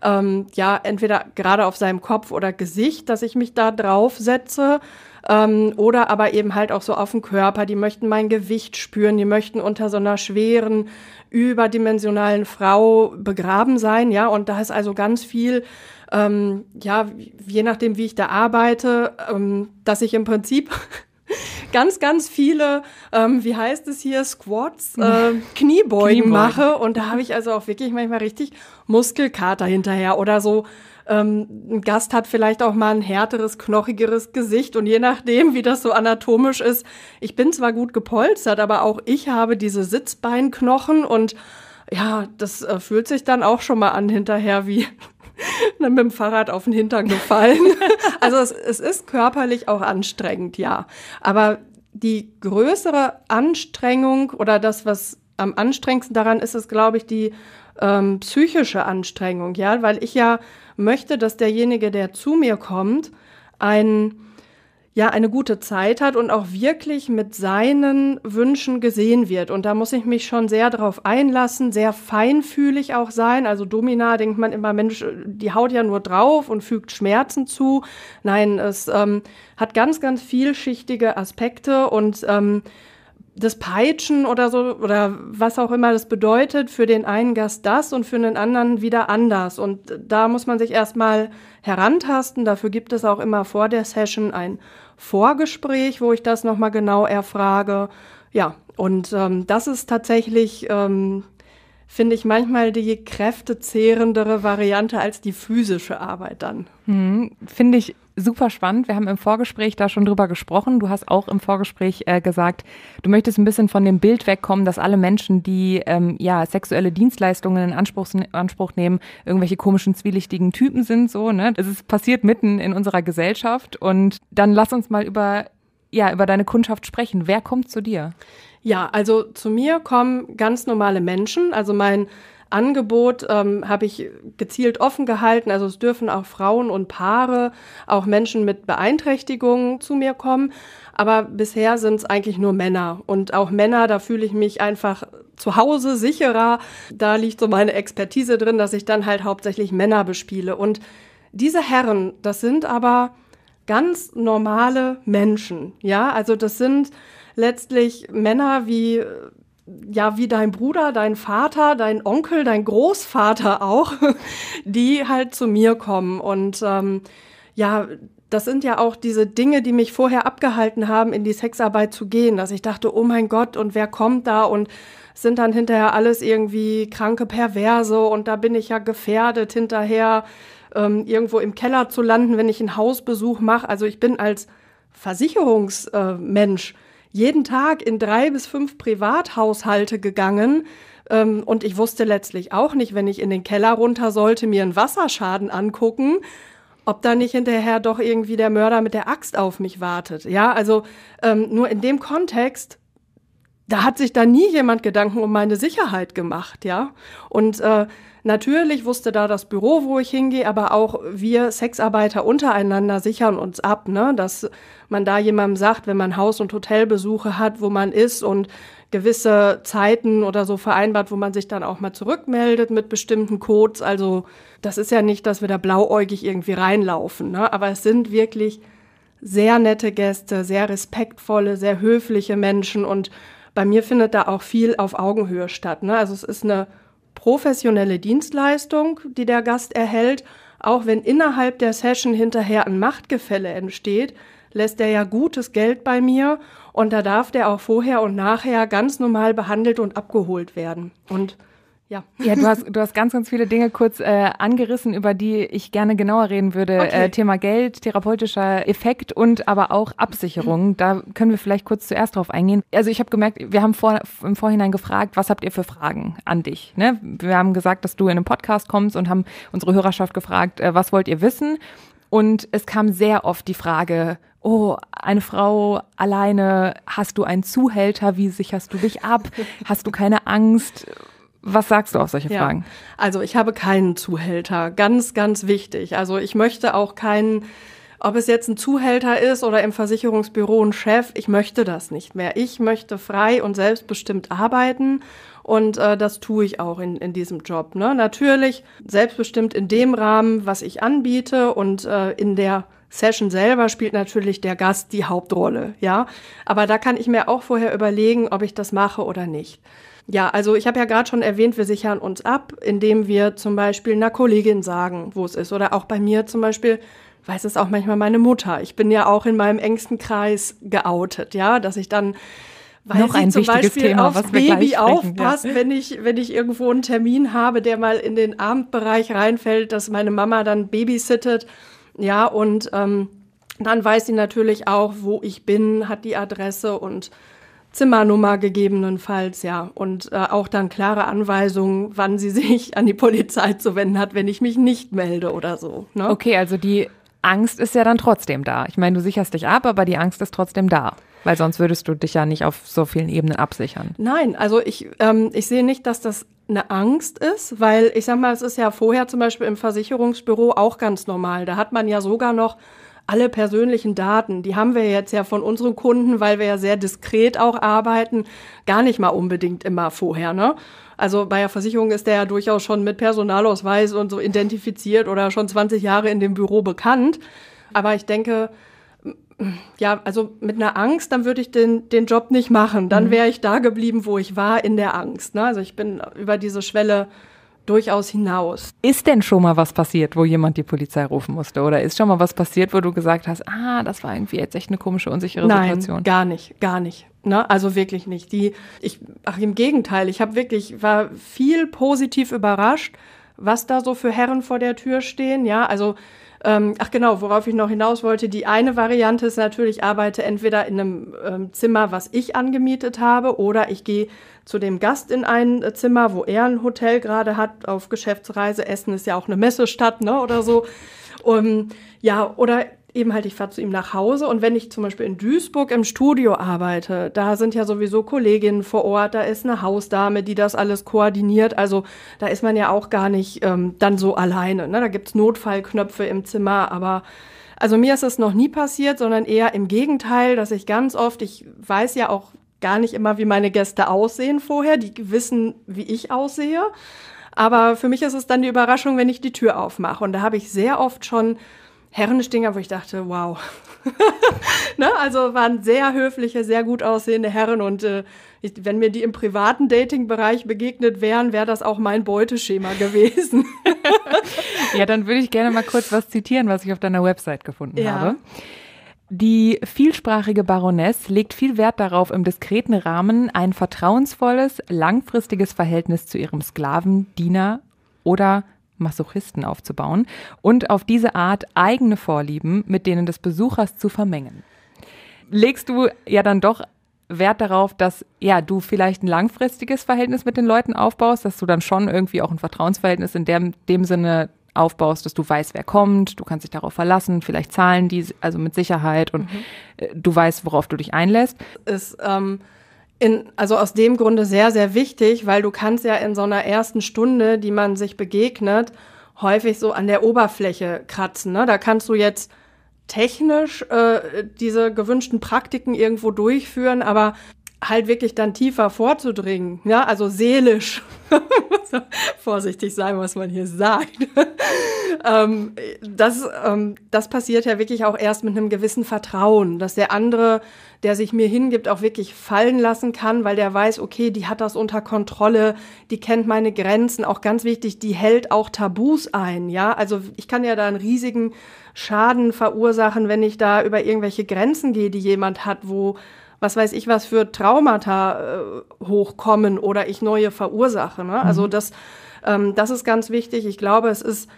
ähm, ja, entweder gerade auf seinem Kopf oder Gesicht, dass ich mich da drauf setze. Ähm, oder aber eben halt auch so auf den Körper. Die möchten mein Gewicht spüren, die möchten unter so einer schweren, überdimensionalen Frau begraben sein, ja. Und da ist also ganz viel, ähm, ja, je nachdem, wie ich da arbeite, ähm, dass ich im Prinzip [laughs] [laughs] ganz, ganz viele, ähm, wie heißt es hier, Squats, äh, [laughs] Kniebeugen, Kniebeugen, mache. Und da habe ich also auch wirklich manchmal richtig Muskelkater hinterher oder so. Ähm, ein Gast hat vielleicht auch mal ein härteres, knochigeres Gesicht und je nachdem, wie das so anatomisch ist. Ich bin zwar gut gepolstert, aber auch ich habe diese Sitzbeinknochen und ja, das äh, fühlt sich dann auch schon mal an hinterher wie [laughs] dann mit dem Fahrrad auf den Hintern gefallen. [laughs] also es, es ist körperlich auch anstrengend, ja. Aber die größere Anstrengung oder das, was am anstrengendsten daran ist, ist, glaube ich, die ähm, psychische Anstrengung, ja, weil ich ja möchte, dass derjenige, der zu mir kommt, einen ja eine gute Zeit hat und auch wirklich mit seinen Wünschen gesehen wird. Und da muss ich mich schon sehr darauf einlassen, sehr feinfühlig auch sein. Also Domina denkt man immer, Mensch, die haut ja nur drauf und fügt Schmerzen zu. Nein, es ähm, hat ganz, ganz vielschichtige Aspekte und ähm, das Peitschen oder so oder was auch immer das bedeutet, für den einen Gast das und für den anderen wieder anders. Und da muss man sich erstmal herantasten. Dafür gibt es auch immer vor der Session ein Vorgespräch, wo ich das nochmal genau erfrage. Ja, und ähm, das ist tatsächlich, ähm, finde ich, manchmal die kräftezehrendere Variante als die physische Arbeit dann. Hm, finde ich super spannend. Wir haben im Vorgespräch da schon drüber gesprochen. Du hast auch im Vorgespräch äh, gesagt, du möchtest ein bisschen von dem Bild wegkommen, dass alle Menschen, die ähm, ja sexuelle Dienstleistungen in Anspruch, Anspruch nehmen, irgendwelche komischen zwielichtigen Typen sind. So, ne? Es passiert mitten in unserer Gesellschaft. Und dann lass uns mal über ja über deine Kundschaft sprechen. Wer kommt zu dir? Ja, also zu mir kommen ganz normale Menschen. Also mein Angebot ähm, habe ich gezielt offen gehalten. Also es dürfen auch Frauen und Paare, auch Menschen mit Beeinträchtigungen zu mir kommen. Aber bisher sind es eigentlich nur Männer. Und auch Männer, da fühle ich mich einfach zu Hause sicherer. Da liegt so meine Expertise drin, dass ich dann halt hauptsächlich Männer bespiele. Und diese Herren, das sind aber ganz normale Menschen. Ja, also das sind letztlich Männer wie ja, wie dein Bruder, dein Vater, dein Onkel, dein Großvater auch, [laughs] die halt zu mir kommen. Und ähm, ja, das sind ja auch diese Dinge, die mich vorher abgehalten haben, in die Sexarbeit zu gehen, dass ich dachte, oh mein Gott, und wer kommt da? Und sind dann hinterher alles irgendwie kranke Perverse und da bin ich ja gefährdet, hinterher ähm, irgendwo im Keller zu landen, wenn ich einen Hausbesuch mache. Also ich bin als Versicherungsmensch. Äh, jeden Tag in drei bis fünf Privathaushalte gegangen. Ähm, und ich wusste letztlich auch nicht, wenn ich in den Keller runter sollte, mir einen Wasserschaden angucken, ob da nicht hinterher doch irgendwie der Mörder mit der Axt auf mich wartet. Ja, also ähm, nur in dem Kontext da hat sich da nie jemand Gedanken um meine Sicherheit gemacht, ja. Und äh, natürlich wusste da das Büro, wo ich hingehe, aber auch wir Sexarbeiter untereinander sichern uns ab, ne? Dass man da jemandem sagt, wenn man Haus- und Hotelbesuche hat, wo man ist und gewisse Zeiten oder so vereinbart, wo man sich dann auch mal zurückmeldet mit bestimmten Codes. Also das ist ja nicht, dass wir da blauäugig irgendwie reinlaufen, ne? Aber es sind wirklich sehr nette Gäste, sehr respektvolle, sehr höfliche Menschen und bei mir findet da auch viel auf Augenhöhe statt. Ne? Also es ist eine professionelle Dienstleistung, die der Gast erhält. Auch wenn innerhalb der Session hinterher ein Machtgefälle entsteht, lässt er ja gutes Geld bei mir und da darf der auch vorher und nachher ganz normal behandelt und abgeholt werden. Und ja. Ja, du hast, du hast ganz, ganz viele Dinge kurz äh, angerissen, über die ich gerne genauer reden würde. Okay. Äh, Thema Geld, therapeutischer Effekt und aber auch Absicherung. Mhm. Da können wir vielleicht kurz zuerst drauf eingehen. Also ich habe gemerkt, wir haben vor, im Vorhinein gefragt, was habt ihr für Fragen an dich? Ne? Wir haben gesagt, dass du in einem Podcast kommst und haben unsere Hörerschaft gefragt, äh, was wollt ihr wissen? Und es kam sehr oft die Frage, oh, eine Frau alleine, hast du einen Zuhälter, wie sicherst du dich ab, hast du keine Angst, was sagst du auf solche ja. Fragen? Also ich habe keinen Zuhälter. Ganz, ganz wichtig. Also ich möchte auch keinen, ob es jetzt ein Zuhälter ist oder im Versicherungsbüro ein Chef, ich möchte das nicht mehr. Ich möchte frei und selbstbestimmt arbeiten und äh, das tue ich auch in, in diesem Job. Ne? Natürlich selbstbestimmt in dem Rahmen, was ich anbiete und äh, in der Session selber spielt natürlich der Gast die Hauptrolle, ja. Aber da kann ich mir auch vorher überlegen, ob ich das mache oder nicht. Ja, also ich habe ja gerade schon erwähnt, wir sichern uns ab, indem wir zum Beispiel einer Kollegin sagen, wo es ist. Oder auch bei mir zum Beispiel weiß es auch manchmal meine Mutter. Ich bin ja auch in meinem engsten Kreis geoutet, ja, dass ich dann weil noch ein zum Beispiel Thema, aufs Baby aufpasst, ja. wenn ich wenn ich irgendwo einen Termin habe, der mal in den Abendbereich reinfällt, dass meine Mama dann babysittet, ja und ähm, dann weiß sie natürlich auch, wo ich bin, hat die Adresse und Zimmernummer gegebenenfalls, ja. Und äh, auch dann klare Anweisungen, wann sie [laughs] sich an die Polizei zu wenden hat, wenn ich mich nicht melde oder so. Ne? Okay, also die Angst ist ja dann trotzdem da. Ich meine, du sicherst dich ab, aber die Angst ist trotzdem da. Weil sonst würdest du dich ja nicht auf so vielen Ebenen absichern. Nein, also ich, ähm, ich sehe nicht, dass das eine Angst ist, weil ich sag mal, es ist ja vorher zum Beispiel im Versicherungsbüro auch ganz normal. Da hat man ja sogar noch alle persönlichen Daten, die haben wir jetzt ja von unseren Kunden, weil wir ja sehr diskret auch arbeiten, gar nicht mal unbedingt immer vorher. Ne? Also bei der Versicherung ist der ja durchaus schon mit Personalausweis und so identifiziert oder schon 20 Jahre in dem Büro bekannt. Aber ich denke, ja, also mit einer Angst, dann würde ich den, den Job nicht machen. Dann mhm. wäre ich da geblieben, wo ich war, in der Angst. Ne? Also ich bin über diese Schwelle durchaus hinaus. Ist denn schon mal was passiert, wo jemand die Polizei rufen musste? Oder ist schon mal was passiert, wo du gesagt hast, ah, das war irgendwie jetzt echt eine komische, unsichere Nein, Situation? Gar nicht, gar nicht. Ne? Also wirklich nicht. Die, ich, ach, im Gegenteil, ich habe wirklich, war viel positiv überrascht, was da so für Herren vor der Tür stehen. Ja, also ähm, ach genau, worauf ich noch hinaus wollte, die eine Variante ist natürlich, arbeite entweder in einem ähm, Zimmer, was ich angemietet habe, oder ich gehe zu dem Gast in ein äh, Zimmer, wo er ein Hotel gerade hat, auf Geschäftsreise. Essen ist ja auch eine Messestadt, ne, oder so. Um, ja, oder eben halt, ich fahre zu ihm nach Hause und wenn ich zum Beispiel in Duisburg im Studio arbeite, da sind ja sowieso Kolleginnen vor Ort, da ist eine Hausdame, die das alles koordiniert. Also da ist man ja auch gar nicht ähm, dann so alleine. Ne? Da es Notfallknöpfe im Zimmer, aber also mir ist es noch nie passiert, sondern eher im Gegenteil, dass ich ganz oft, ich weiß ja auch gar nicht immer, wie meine Gäste aussehen vorher. Die wissen, wie ich aussehe. Aber für mich ist es dann die Überraschung, wenn ich die Tür aufmache. Und da habe ich sehr oft schon Herrenstinger, wo ich dachte, wow. [laughs] ne? Also waren sehr höfliche, sehr gut aussehende Herren. Und äh, ich, wenn mir die im privaten Dating-Bereich begegnet wären, wäre das auch mein Beuteschema gewesen. [laughs] ja, dann würde ich gerne mal kurz was zitieren, was ich auf deiner Website gefunden ja. habe. Die vielsprachige Baroness legt viel Wert darauf, im diskreten Rahmen ein vertrauensvolles, langfristiges Verhältnis zu ihrem Sklaven, Diener oder Masochisten aufzubauen und auf diese Art eigene Vorlieben mit denen des Besuchers zu vermengen. Legst du ja dann doch Wert darauf, dass ja, du vielleicht ein langfristiges Verhältnis mit den Leuten aufbaust, dass du dann schon irgendwie auch ein Vertrauensverhältnis in dem, dem Sinne aufbaust, dass du weißt, wer kommt, du kannst dich darauf verlassen, vielleicht zahlen die, also mit Sicherheit und mhm. Äh, du weißt, worauf du dich einlässt. Ist, ähm in, also aus dem Grunde sehr, sehr wichtig, weil du kannst ja in so einer ersten Stunde, die man sich begegnet, häufig so an der Oberfläche kratzen. Ne? Da kannst du jetzt technisch äh, diese gewünschten Praktiken irgendwo durchführen, aber halt wirklich dann tiefer vorzudringen, ja, also seelisch. [laughs] Vorsichtig sein, was man hier sagt. [laughs] ähm, das, ähm, das passiert ja wirklich auch erst mit einem gewissen Vertrauen, dass der andere, der sich mir hingibt, auch wirklich fallen lassen kann, weil der weiß, okay, die hat das unter Kontrolle, die kennt meine Grenzen, auch ganz wichtig, die hält auch Tabus ein, ja. Also ich kann ja da einen riesigen Schaden verursachen, wenn ich da über irgendwelche Grenzen gehe, die jemand hat, wo was weiß ich was für Traumata äh, hochkommen oder ich neue verursache. Ne? Also mhm. Also das, ähm, das ist ganz wichtig. Ich glaube, es ist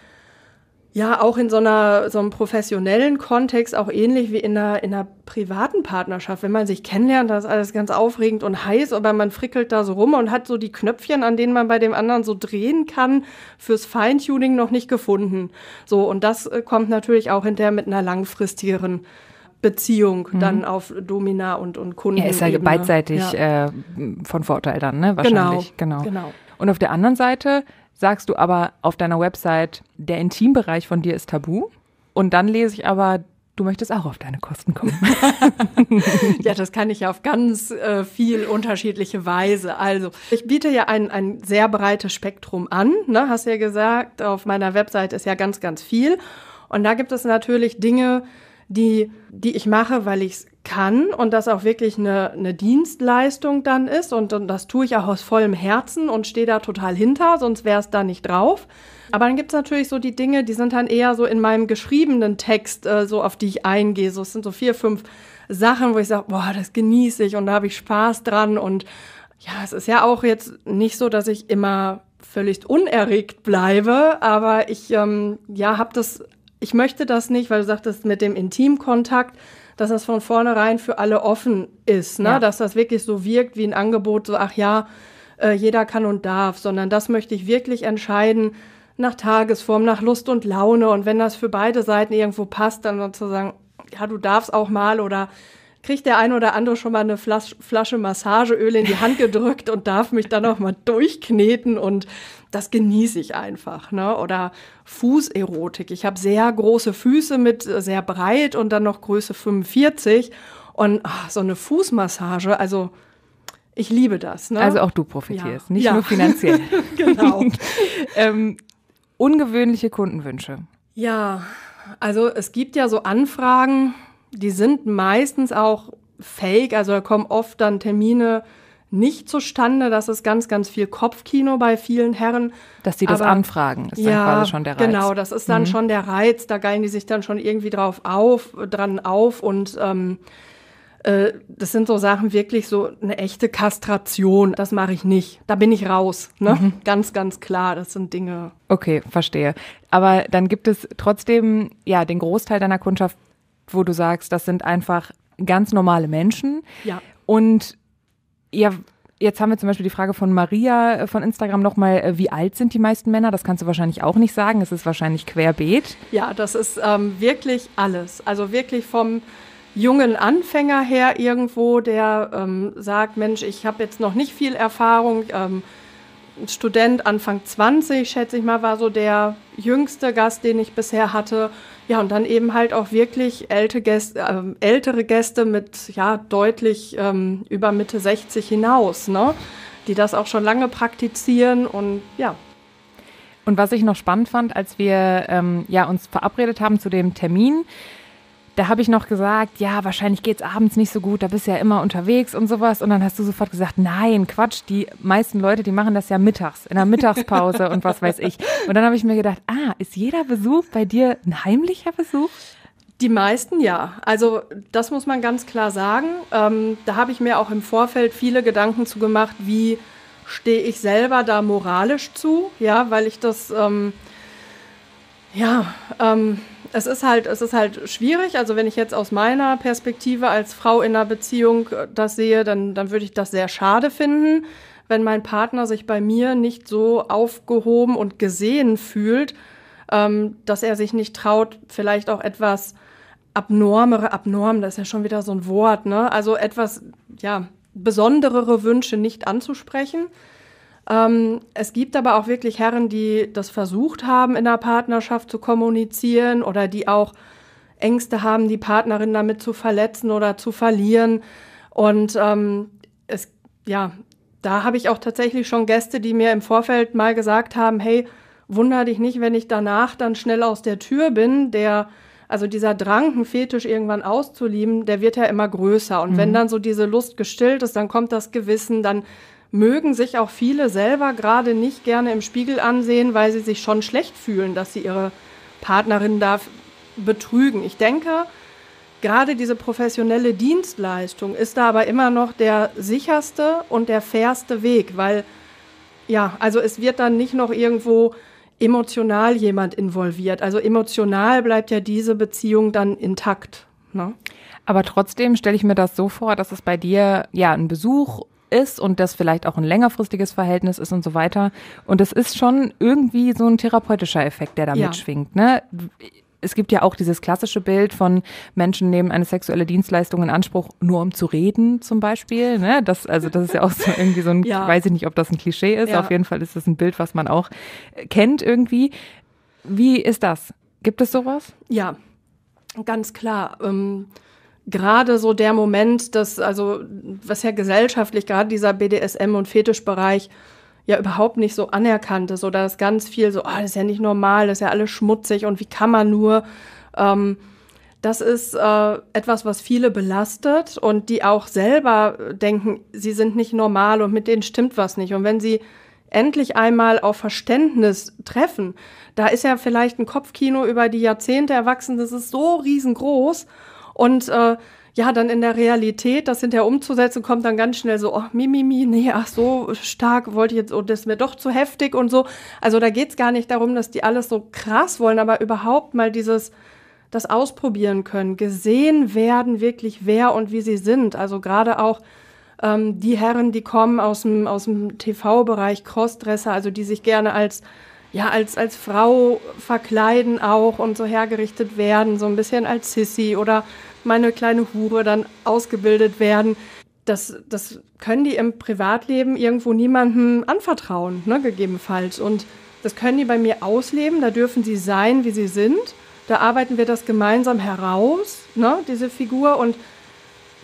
ja auch in so einer so einem professionellen Kontext auch ähnlich wie in einer in einer privaten Partnerschaft wenn man sich kennenlernt das ist alles ganz aufregend und heiß aber man frickelt da so rum und hat so die Knöpfchen an denen man bei dem anderen so drehen kann fürs Feintuning noch nicht gefunden so und das äh, kommt natürlich auch hinterher mit einer langfristigeren Beziehung mhm. dann auf Domina und, und Kunden. Ja, ist ja beidseitig ja. Äh, von Vorteil dann, ne? Wahrscheinlich. Genau. genau. genau. Und auf der anderen Seite sagst du aber auf deiner Website, der Intimbereich von dir ist tabu. Und dann lese ich aber, du möchtest auch auf deine Kosten kommen. [laughs] ja, das kann ich ja auf ganz äh, viel unterschiedliche Weise. Also, ich biete ja ein, ein sehr breites Spektrum an, ne? hast ja gesagt. Auf meiner Website ist ja ganz, ganz viel. Und da gibt es natürlich Dinge, die, die ich mache, weil ich es kann und das auch wirklich eine, eine Dienstleistung dann ist. Und, und, das tue ich auch aus vollem Herzen und stehe da total hinter, sonst wäre es da nicht drauf. Aber dann gibt es natürlich so die Dinge, die sind dann eher so in meinem geschriebenen Text, äh, so auf die ich eingehe. So, es sind so vier, fünf Sachen, wo ich sage, boah, das genieße ich und da habe ich Spaß dran. Und ja, es ist ja auch jetzt nicht so, dass ich immer völlig unerregt bleibe, aber ich ähm, ja habe das ich möchte das nicht, weil du sagtest mit dem Intimkontakt, dass das von vornherein für alle offen ist, ne? Ja. dass das wirklich so wirkt wie ein Angebot, so ach ja, äh, jeder kann und darf, sondern das möchte ich wirklich entscheiden nach Tagesform, nach Lust und Laune und wenn das für beide Seiten irgendwo passt, dann sozusagen, ja, du darfst auch mal oder kriegt der ein oder andere schon mal eine Flas Flasche Massageöl in die Hand gedrückt und darf mich dann auch mal durchkneten und das genieße ich einfach. Ne? Oder Fußerotik. Ich habe sehr große Füße mit äh, sehr breit und dann noch Größe 45 und ach, so eine Fußmassage, also ich liebe das. Ne? Also auch du profitierst, ja. nicht ja. nur finanziell. [laughs] [laughs] genau. ähm, ungewöhnliche Kundenwünsche. Ja, also es gibt ja so Anfragen, die sind meistens auch fake, also da kommen oft dann Termine nicht zustande. Das ist ganz, ganz viel Kopfkino bei vielen Herren. Dass die das Aber, anfragen, ist ja, dann quasi schon der Reiz. Genau, das ist dann mhm. schon der Reiz. Da geilen die sich dann schon irgendwie drauf auf, dran auf und ähm, äh, das sind so Sachen wirklich so eine echte Kastration. Das mache ich nicht. Da bin ich raus. Ne? Mhm. Ganz, ganz klar. Das sind Dinge. Okay, verstehe. Aber dann gibt es trotzdem ja den Großteil deiner Kundschaft, wo du sagst, das sind einfach ganz normale Menschen. Ja. Und ja, jetzt haben wir zum Beispiel die Frage von Maria äh, von Instagram nochmal, äh, wie alt sind die meisten Männer? Das kannst du wahrscheinlich auch nicht sagen. Es ist wahrscheinlich querbeet. Ja, das ist ähm, wirklich alles. Also wirklich vom jungen Anfänger her irgendwo, der ähm, sagt, Mensch, ich habe jetzt noch nicht viel Erfahrung. Ähm, Student Anfang 20, schätze ich mal, war so der jüngste Gast, den ich bisher hatte. Ja, und dann eben halt auch wirklich älte Gäste, äh, ältere Gäste mit ja deutlich ähm, über Mitte 60 hinaus, ne? die das auch schon lange praktizieren und ja. Und was ich noch spannend fand, als wir ähm, ja, uns verabredet haben zu dem Termin, da habe ich noch gesagt, ja, wahrscheinlich geht's abends nicht so gut, da bist du ja immer unterwegs und sowas. Und dann hast du sofort gesagt, nein, Quatsch, die meisten Leute, die machen das ja mittags, in der Mittagspause und was weiß ich. Und dann habe ich mir gedacht, ah, ist jeder Besuch bei dir ein heimlicher Besuch? Die meisten ja. Also das muss man ganz klar sagen. Ähm, da habe ich mir auch im Vorfeld viele Gedanken zu gemacht, wie stehe ich selber da moralisch zu, ja, weil ich das, ähm, ja, ähm, es ist halt, es ist halt schwierig. Also wenn ich jetzt aus meiner Perspektive als Frau in einer Beziehung äh, das sehe, dann, dann würde ich das sehr schade finden, wenn mein Partner sich bei mir nicht so aufgehoben und gesehen fühlt, ähm, dass er sich nicht traut, vielleicht auch etwas abnormere, abnorm, das ist ja schon wieder so ein Wort, ne? Also etwas, ja, besonderere Wünsche nicht anzusprechen. Ähm, es gibt aber auch wirklich Herren, die das versucht haben, in der Partnerschaft zu kommunizieren oder die auch Ängste haben, die Partnerin damit zu verletzen oder zu verlieren. Und ähm, es, ja, da habe ich auch tatsächlich schon Gäste, die mir im Vorfeld mal gesagt haben, hey, wunder dich nicht, wenn ich danach dann schnell aus der Tür bin, der also dieser Drang, einen Fetisch irgendwann auszulieben, der wird ja immer größer. Und mhm. wenn dann so diese Lust gestillt ist, dann kommt das Gewissen, dann mögen sich auch viele selber gerade nicht gerne im Spiegel ansehen, weil sie sich schon schlecht fühlen, dass sie ihre Partnerin da betrügen. Ich denke, gerade diese professionelle Dienstleistung ist da aber immer noch der sicherste und der fairste Weg, weil ja, also es wird dann nicht noch irgendwo emotional jemand involviert. Also emotional bleibt ja diese Beziehung dann intakt. Ne? Aber trotzdem stelle ich mir das so vor, dass es bei dir ja ein Besuch ist und das vielleicht auch ein längerfristiges Verhältnis ist und so weiter. Und das ist schon irgendwie so ein therapeutischer Effekt, der da ja. mitschwingt. Ne? es gibt ja auch dieses klassische Bild von Menschen nehmen eine sexuelle Dienstleistung in Anspruch, nur um zu reden zum Beispiel. Ne? Das, also das ist ja auch so [laughs] irgendwie so ein, ja. weiß ich nicht, ob das ein Klischee ist. Ja. Auf jeden Fall ist das ein Bild, was man auch kennt irgendwie. Wie ist das? Gibt es sowas? Ja, ganz klar. Ähm gerade so der Moment, dass, also, was ja gesellschaftlich gerade dieser BDSM- und Fetischbereich ja überhaupt nicht so anerkannt ist oder das ganz viel so, oh, das ist ja nicht normal, das ist ja alles schmutzig und wie kann man nur. Ähm, das ist äh, etwas, was viele belastet und die auch selber denken, sie sind nicht normal und mit denen stimmt was nicht. Und wenn sie endlich einmal auf Verständnis treffen, da ist ja vielleicht ein Kopfkino über die Jahrzehnte erwachsen, das ist so riesengroß und äh, ja, dann in der Realität, das hinterher umzusetzen, kommt dann ganz schnell so, oh, mimimi, nee, ach so stark wollte ich jetzt, oh, das ist mir doch zu heftig und so. Also da geht es gar nicht darum, dass die alles so krass wollen, aber überhaupt mal dieses, das ausprobieren können, gesehen werden wirklich, wer und wie sie sind. Also gerade auch ähm, die Herren, die kommen aus dem, aus dem TV-Bereich, Crossdresser, also die sich gerne als ja, als, als Frau verkleiden auch und so hergerichtet werden, so ein bisschen als Sissy oder meine kleine Hure dann ausgebildet werden. Das, das können die im Privatleben irgendwo niemandem anvertrauen, ne, gegebenenfalls. Und das können die bei mir ausleben, da dürfen sie sein, wie sie sind. Da arbeiten wir das gemeinsam heraus, ne, diese Figur. Und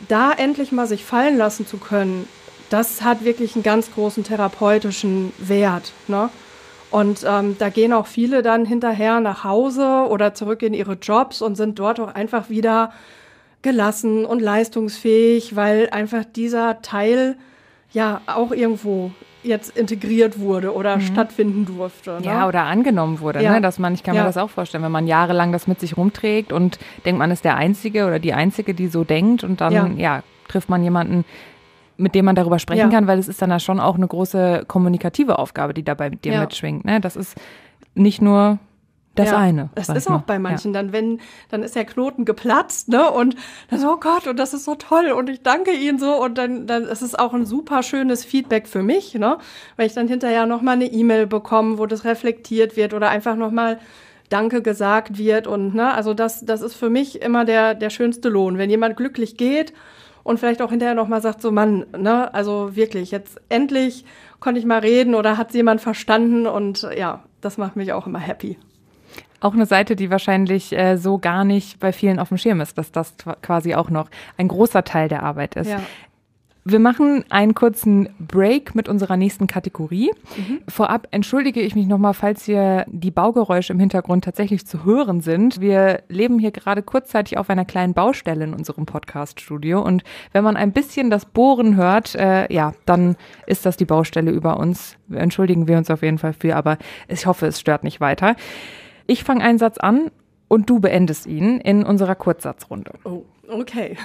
da endlich mal sich fallen lassen zu können, das hat wirklich einen ganz großen therapeutischen Wert. Ne? Und ähm, da gehen auch viele dann hinterher nach Hause oder zurück in ihre Jobs und sind dort auch einfach wieder gelassen und leistungsfähig, weil einfach dieser Teil ja auch irgendwo jetzt integriert wurde oder mhm. stattfinden durfte. Ne? Ja, oder angenommen wurde. Ja. Ne? Dass man, ich kann ja. mir das auch vorstellen, wenn man jahrelang das mit sich rumträgt und denkt, man ist der Einzige oder die Einzige, die so denkt und dann ja. ja trifft man jemanden, mit dem man darüber sprechen ja. kann, weil es ist dann ja schon auch eine große kommunikative Aufgabe, die dabei mit dir ja. mitschwingt. Ne? Das ist nicht nur das ja, eine. Das ist auch bei manchen ja. dann, wenn, dann ist der Knoten geplatzt, ne? Und dann so, oh Gott, und das ist so toll und ich danke Ihnen so. Und dann, dann ist es auch ein super schönes Feedback für mich, ne? Weil ich dann hinterher nochmal eine E-Mail bekomme, wo das reflektiert wird oder einfach nochmal Danke gesagt wird. Und ne, also das, das ist für mich immer der, der schönste Lohn. Wenn jemand glücklich geht, und vielleicht auch hinterher nochmal sagt, so Mann, ne, also wirklich, jetzt endlich konnte ich mal reden oder hat jemand verstanden und ja, das macht mich auch immer happy. Auch eine Seite, die wahrscheinlich äh, so gar nicht bei vielen auf dem Schirm ist, dass das quasi auch noch ein großer Teil der Arbeit ist. Ja. Wir machen einen kurzen Break mit unserer nächsten Kategorie. Mhm. Vorab entschuldige ich mich nochmal, falls hier die Baugeräusche im Hintergrund tatsächlich zu hören sind. Wir leben hier gerade kurzzeitig auf einer kleinen Baustelle in unserem Podcast-Studio und wenn man ein bisschen das Bohren hört, äh, ja, dann ist das die Baustelle über uns. Entschuldigen wir uns auf jeden Fall für, aber ich hoffe, es stört nicht weiter. Ich fange einen Satz an und du beendest ihn in unserer Kurzsatzrunde. Oh, okay.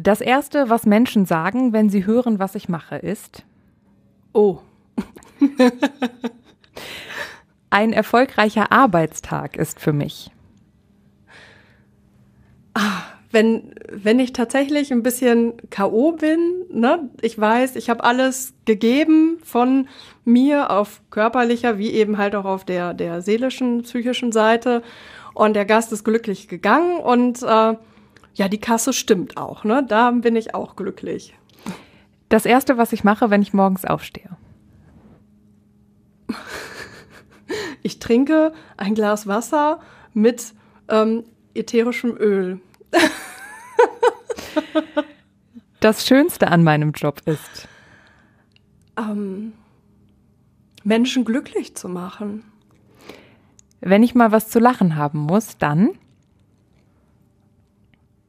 Das Erste, was Menschen sagen, wenn sie hören, was ich mache, ist, oh. [laughs] Ein erfolgreicher Arbeitstag ist für mich. Ah, wenn, wenn ich tatsächlich ein bisschen K.O. bin, ne? ich weiß, ich habe alles gegeben von mir auf körperlicher, wie eben halt auch auf der, der seelischen, psychischen Seite. Und der Gast ist glücklich gegangen und äh, ja, die Kasse stimmt auch. Ne? Da bin ich auch glücklich. Das Erste, was ich mache, wenn ich morgens aufstehe. [laughs] Ich trinke ein Glas Wasser mit ähm, ätherischem Öl. [laughs] das Schönste an meinem Job ist? Ähm, Menschen glücklich zu machen. Wenn ich mal was zu lachen haben muss, dann?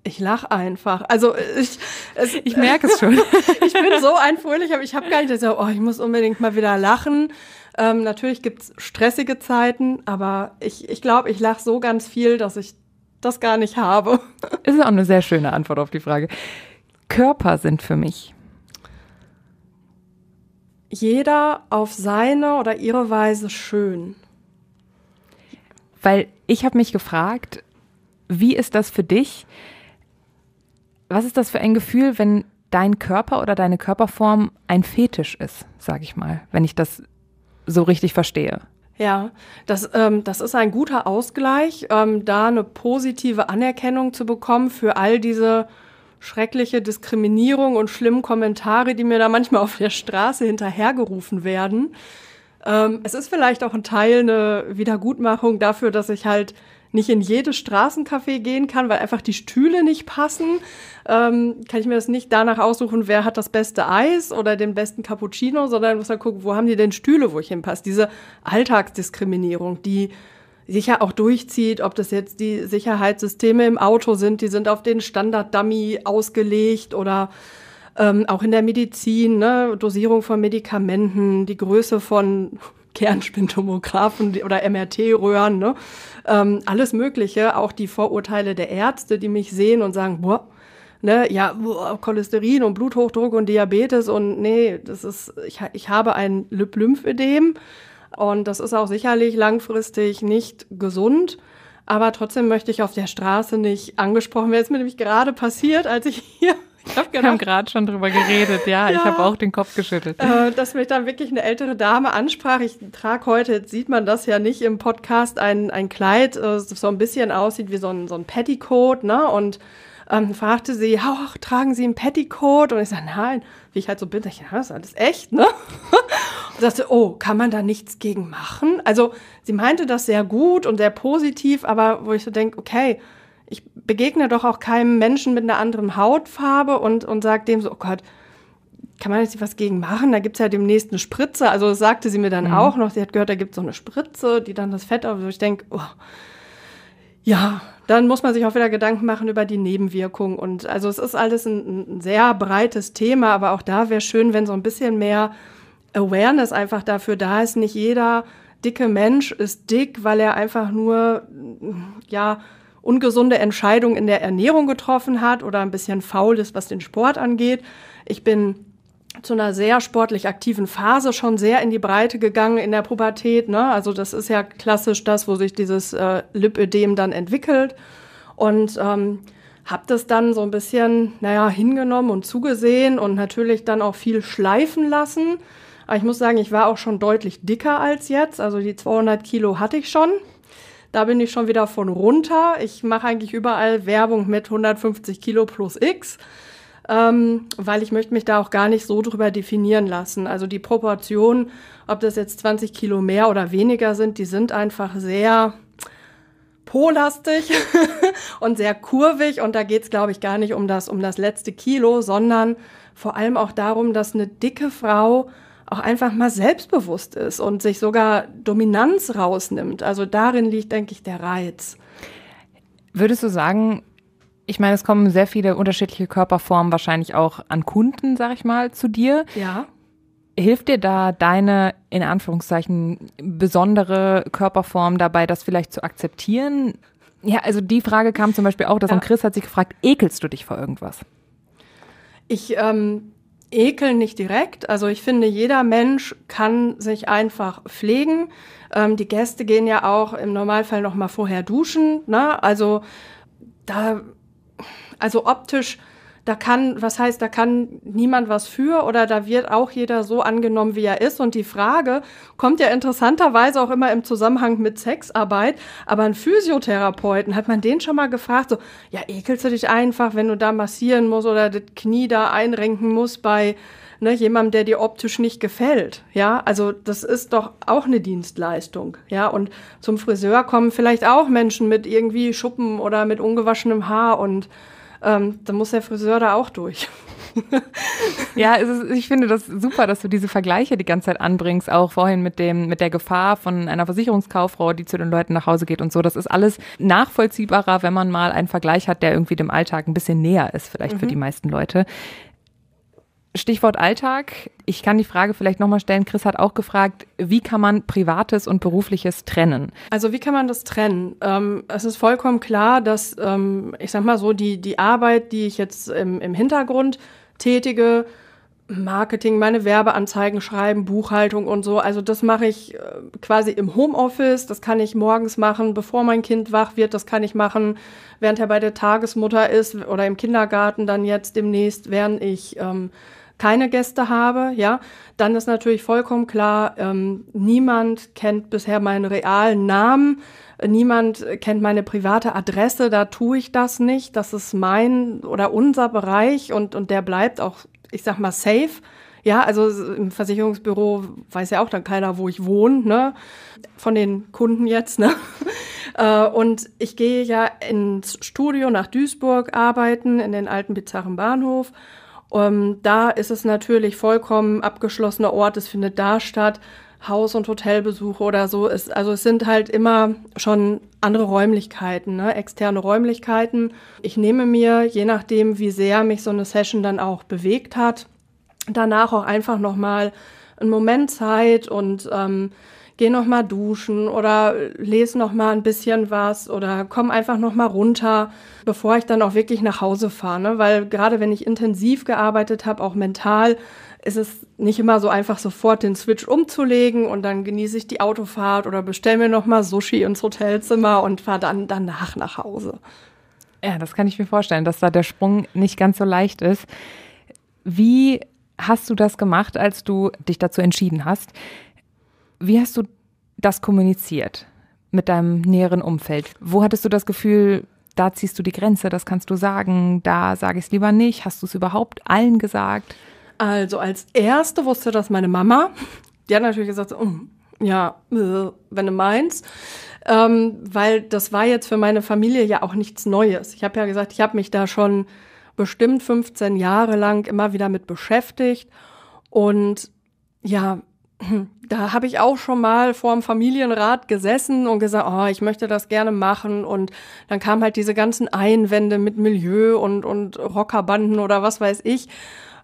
ich lache einfach. Also ich, es, ich merke es schon. [laughs] ich bin so ein aber ich habe gar nicht gesagt, oh, ich muss unbedingt mal wieder lachen. Ähm, natürlich es stressige Zeiten, aber ich ich, glaube, ich lache so ganz viel, dass ich das gar nicht habe. Das [laughs] ist auch eine sehr schöne Antwort auf die Frage. Körper sind für mich. Jeder auf seine oder ihre Weise schön. Weil ich habe mich gefragt, wie ist das für dich? Was ist das für ein Gefühl, wenn dein Körper oder deine Körperform ein Fetisch ist, sage ich mal, wenn ich das so richtig verstehe? Ja, das, ähm, das ist ein guter Ausgleich, ähm, da eine positive Anerkennung zu bekommen für all diese schreckliche Diskriminierung und schlimmen Kommentare, die mir da manchmal auf der Straße hinterhergerufen werden. Ähm, es ist vielleicht auch ein Teil eine Wiedergutmachung dafür, dass ich halt nicht in jedes Straßencafé gehen kann, weil einfach die Stühle nicht passen, ähm, kann ich mir das nicht danach aussuchen, wer hat das beste Eis oder den besten Cappuccino, sondern muss dann halt gucken, wo haben die denn Stühle, wo ich hinpasse. Diese Alltagsdiskriminierung, die sicher auch durchzieht, ob das jetzt die Sicherheitssysteme im Auto sind, die sind auf den Standard-Dummy ausgelegt oder ähm, auch in der Medizin, ne, Dosierung von Medikamenten, die Größe von Kernspintomographen oder MRT-Röhren, ne? ähm, alles Mögliche, auch die Vorurteile der Ärzte, die mich sehen und sagen, boah, ne, ja, boah, Cholesterin und Bluthochdruck und Diabetes und nee, das ist, ich, ich habe ein Lymphödem und das ist auch sicherlich langfristig nicht gesund. Aber trotzdem möchte ich auf der Straße nicht angesprochen werden. Es ist mir nämlich gerade passiert, als ich hier ich glaube, Wir haben gerade schon drüber geredet, ja, ja. ich habe auch den Kopf geschüttelt. Äh, dass mich dann wirklich eine ältere Dame ansprach. Ich trage heute, jetzt sieht man das ja nicht im Podcast, ein, ein Kleid, das äh, so ein bisschen aussieht wie so ein, so ein Petticoat, ne? Und ähm, fragte sie, ach, tragen Sie ein Petticoat? Und ich sage, nein, wie ich halt so bin, ich, ja, das ist alles echt, ne? [laughs] und sagte, oh, kann man da nichts gegen machen? Also sie meinte das sehr gut und sehr positiv, aber wo ich so denke, okay, ich begegne doch auch keinem Menschen mit einer anderen Hautfarbe und, und sage dem so, oh Gott, kann man jetzt was gegen machen? Da gibt es ja demnächst eine Spritze. Also das sagte sie mir dann mhm. auch noch. Sie hat gehört, da gibt es so eine Spritze, die dann das Fett auf. Ich denke, oh, ja, dann muss man sich auch wieder Gedanken machen über die Nebenwirkungen. Und also es ist alles ein, ein sehr breites Thema, aber auch da wäre schön, wenn so ein bisschen mehr Awareness einfach dafür da ist. Nicht jeder dicke Mensch ist dick, weil er einfach nur, ja, ungesunde Entscheidung in der Ernährung getroffen hat oder ein bisschen faul ist, was den Sport angeht. Ich bin zu einer sehr sportlich aktiven Phase schon sehr in die Breite gegangen in der Pubertät. Ne? Also das ist ja klassisch das, wo sich dieses äh, Lipödem dann entwickelt. Und ähm, habe das dann so ein bisschen, naja, hingenommen und zugesehen und natürlich dann auch viel schleifen lassen. Aber ich muss sagen, ich war auch schon deutlich dicker als jetzt. Also die 200 Kilo hatte ich schon. Da bin ich schon wieder von runter. Ich mache eigentlich überall Werbung mit 150 Kilo plus X, ähm, weil ich möchte mich da auch gar nicht so drüber definieren lassen. Also die Proportionen, ob das jetzt 20 Kilo mehr oder weniger sind, die sind einfach sehr polastig [laughs] und sehr kurvig. Und da geht es, glaube ich, gar nicht um das, um das letzte Kilo, sondern vor allem auch darum, dass eine dicke Frau auch einfach mal selbstbewusst ist und sich sogar Dominanz rausnimmt. Also darin liegt, denke ich, der Reiz. Würdest du sagen, ich meine, es kommen sehr viele unterschiedliche Körperformen wahrscheinlich auch an Kunden, sag ich mal, zu dir. Ja. Hilft dir da deine, in Anführungszeichen, besondere Körperform dabei, das vielleicht zu akzeptieren? Ja, also die Frage kam zum Beispiel auch, dass ja. Chris hat sich gefragt, ekelst du dich vor irgendwas? Ich ähm, Ekeln nicht direkt. Also ich finde, jeder Mensch kann sich einfach pflegen. Ähm, die Gäste gehen ja auch im Normalfall noch mal vorher duschen. Ne? Also da, also optisch da kann, was heißt, da kann niemand was für oder da wird auch jeder so angenommen, wie er ist. Und die Frage kommt ja interessanterweise auch immer im Zusammenhang mit Sexarbeit. Aber einen Physiotherapeuten, hat man den schon mal gefragt, so, ja, ekelst du dich einfach, wenn du da massieren musst oder das Knie da einrenken musst bei ne, jemandem, der dir optisch nicht gefällt? Ja, also das ist doch auch eine Dienstleistung. Ja, und zum Friseur kommen vielleicht auch Menschen mit irgendwie Schuppen oder mit ungewaschenem Haar und ähm, dann muss der Friseur da auch durch. ja, ist, ich finde das super, dass du diese Vergleiche die ganze Zeit anbringst, auch vorhin mit dem, mit der Gefahr von einer Versicherungskauffrau, die zu den Leuten nach Hause geht und so. Das ist alles nachvollziehbarer, wenn man mal einen Vergleich hat, der irgendwie dem Alltag ein bisschen näher ist, vielleicht mhm. für die meisten Leute. Stichwort Alltag. Ich kann die Frage vielleicht nochmal stellen. Chris hat auch gefragt, wie kann man Privates und Berufliches trennen? Also wie kann man das trennen? Ähm, es ist vollkommen klar, dass, ähm, ich sag mal so, die, die Arbeit, die ich jetzt im, im Hintergrund tätige, Marketing, meine Werbeanzeigen schreiben, Buchhaltung und so. Also das mache ich äh, quasi im Homeoffice, das kann ich morgens machen, bevor mein Kind wach wird, das kann ich machen, während er bei der Tagesmutter ist oder im Kindergarten dann jetzt demnächst, während ich ähm, keine Gäste habe, ja, dann ist natürlich vollkommen klar, ähm, niemand kennt bisher meinen realen Namen, niemand kennt meine private Adresse, da tue ich das nicht. Das ist mein oder unser Bereich und, und der bleibt auch, ich sag mal, safe. Ja, also im Versicherungsbüro weiß ja auch dann keiner, wo ich wohne, ne? Von den Kunden jetzt, ne? [laughs] Äh, und ich gehe ja ins Studio nach Duisburg arbeiten, in den alten bizarren Bahnhof um, ähm, da ist es natürlich vollkommen abgeschlossener Ort, es findet da statt. Haus- und Hotelbesuche oder so. Es, also es sind halt immer schon andere Räumlichkeiten, ne? externe Räumlichkeiten. Ich nehme mir, je nachdem, wie sehr mich so eine Session dann auch bewegt hat, danach auch einfach nochmal einen Moment Zeit und ähm, geh noch mal duschen oder lese noch mal ein bisschen was oder komm einfach noch mal runter, bevor ich dann auch wirklich nach Hause fahre, ne? weil gerade wenn ich intensiv gearbeitet habe, auch mental, ist es nicht immer so einfach sofort den Switch umzulegen und dann genieße ich die Autofahrt oder bestelle mir noch mal Sushi ins Hotelzimmer und fahre dann danach nach Hause. Ja, das kann ich mir vorstellen, dass da der Sprung nicht ganz so leicht ist. Wie hast du das gemacht, als du dich dazu entschieden hast, wie hast du das kommuniziert mit deinem näheren Umfeld? Wo hattest du das Gefühl, da ziehst du die Grenze, das kannst du sagen, da sage ich es lieber nicht? Hast du es überhaupt allen gesagt? Also als erste wusste das meine Mama. Die hat natürlich gesagt, oh, ja, äh, wenn du meinst. Ähm, weil das war jetzt für meine Familie ja auch nichts Neues. Ich habe ja gesagt, ich habe mich da schon bestimmt 15 Jahre lang immer wieder mit beschäftigt. Und ja, da habe ich auch schon mal vor dem Familienrat gesessen und gesagt, oh, ich möchte das gerne machen. Und dann kamen halt diese ganzen Einwände mit Milieu und, und Rockerbanden oder was weiß ich.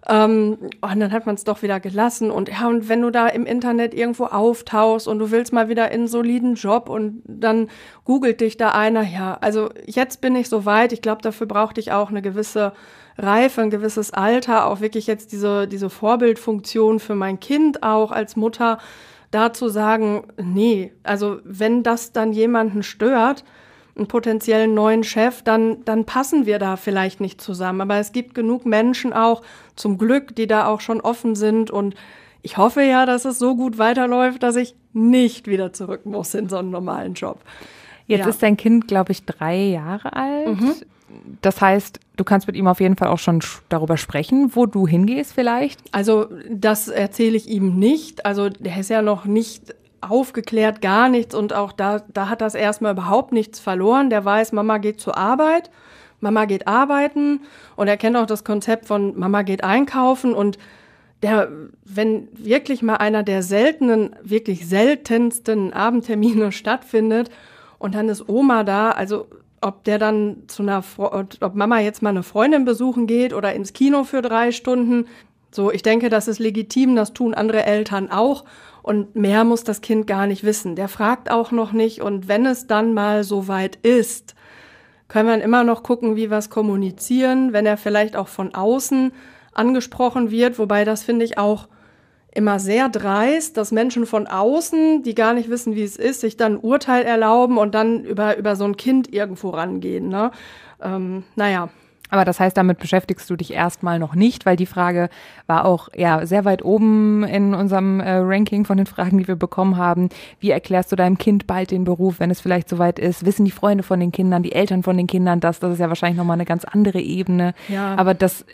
Ähm, oh, und dann hat man es doch wieder gelassen. Und ja, und wenn du da im Internet irgendwo auftauchst und du willst mal wieder in einen soliden Job und dann googelt dich da einer, ja, also jetzt bin ich so weit. Ich glaube, dafür brauchte ich auch eine gewisse Reife, ein gewisses Alter, auch wirklich jetzt diese, diese Vorbildfunktion für mein Kind auch als Mutter, da zu sagen, nee, also wenn das dann jemanden stört, einen potenziellen neuen Chef, dann, dann passen wir da vielleicht nicht zusammen. Aber es gibt genug Menschen auch, zum Glück, die da auch schon offen sind und ich hoffe ja, dass es so gut weiterläuft, dass ich nicht wieder zurück muss in so einen normalen Job. Jetzt ja. ist dein Kind, glaube ich, drei Jahre alt. Mhm das heißt, du kannst mit ihm auf jeden Fall auch schon darüber sprechen, wo du hingehst vielleicht? Also das erzähle ich ihm nicht. Also der ist ja noch nicht aufgeklärt, gar nichts. Und auch da, da hat das erstmal überhaupt nichts verloren. Der weiß, Mama geht zur Arbeit, Mama geht arbeiten. Und er kennt auch das Konzept von Mama geht einkaufen. Und der, wenn wirklich mal einer der seltenen, wirklich seltensten Abendtermine [laughs] stattfindet und dann ist Oma da, also ob der dann zu einer, ob Mama jetzt mal eine Freundin besuchen geht oder ins Kino für drei Stunden. So, ich denke, das ist legitim, das tun andere Eltern auch. Und mehr muss das Kind gar nicht wissen. Der fragt auch noch nicht. Und wenn es dann mal so weit ist, können wir immer noch gucken, wie wir es kommunizieren, wenn er vielleicht auch von außen angesprochen wird. Wobei das finde ich auch immer sehr dreist, dass Menschen von außen, die gar nicht wissen, wie es ist, sich dann ein Urteil erlauben und dann über, über so ein Kind irgendwo rangehen. Ne? Ähm, naja. Aber das heißt, damit beschäftigst du dich erstmal noch nicht, weil die Frage war auch ja sehr weit oben in unserem äh, Ranking von den Fragen, die wir bekommen haben. Wie erklärst du deinem Kind bald den Beruf, wenn es vielleicht soweit ist? Wissen die Freunde von den Kindern, die Eltern von den Kindern das? Das ist ja wahrscheinlich nochmal eine ganz andere Ebene. Ja. Aber das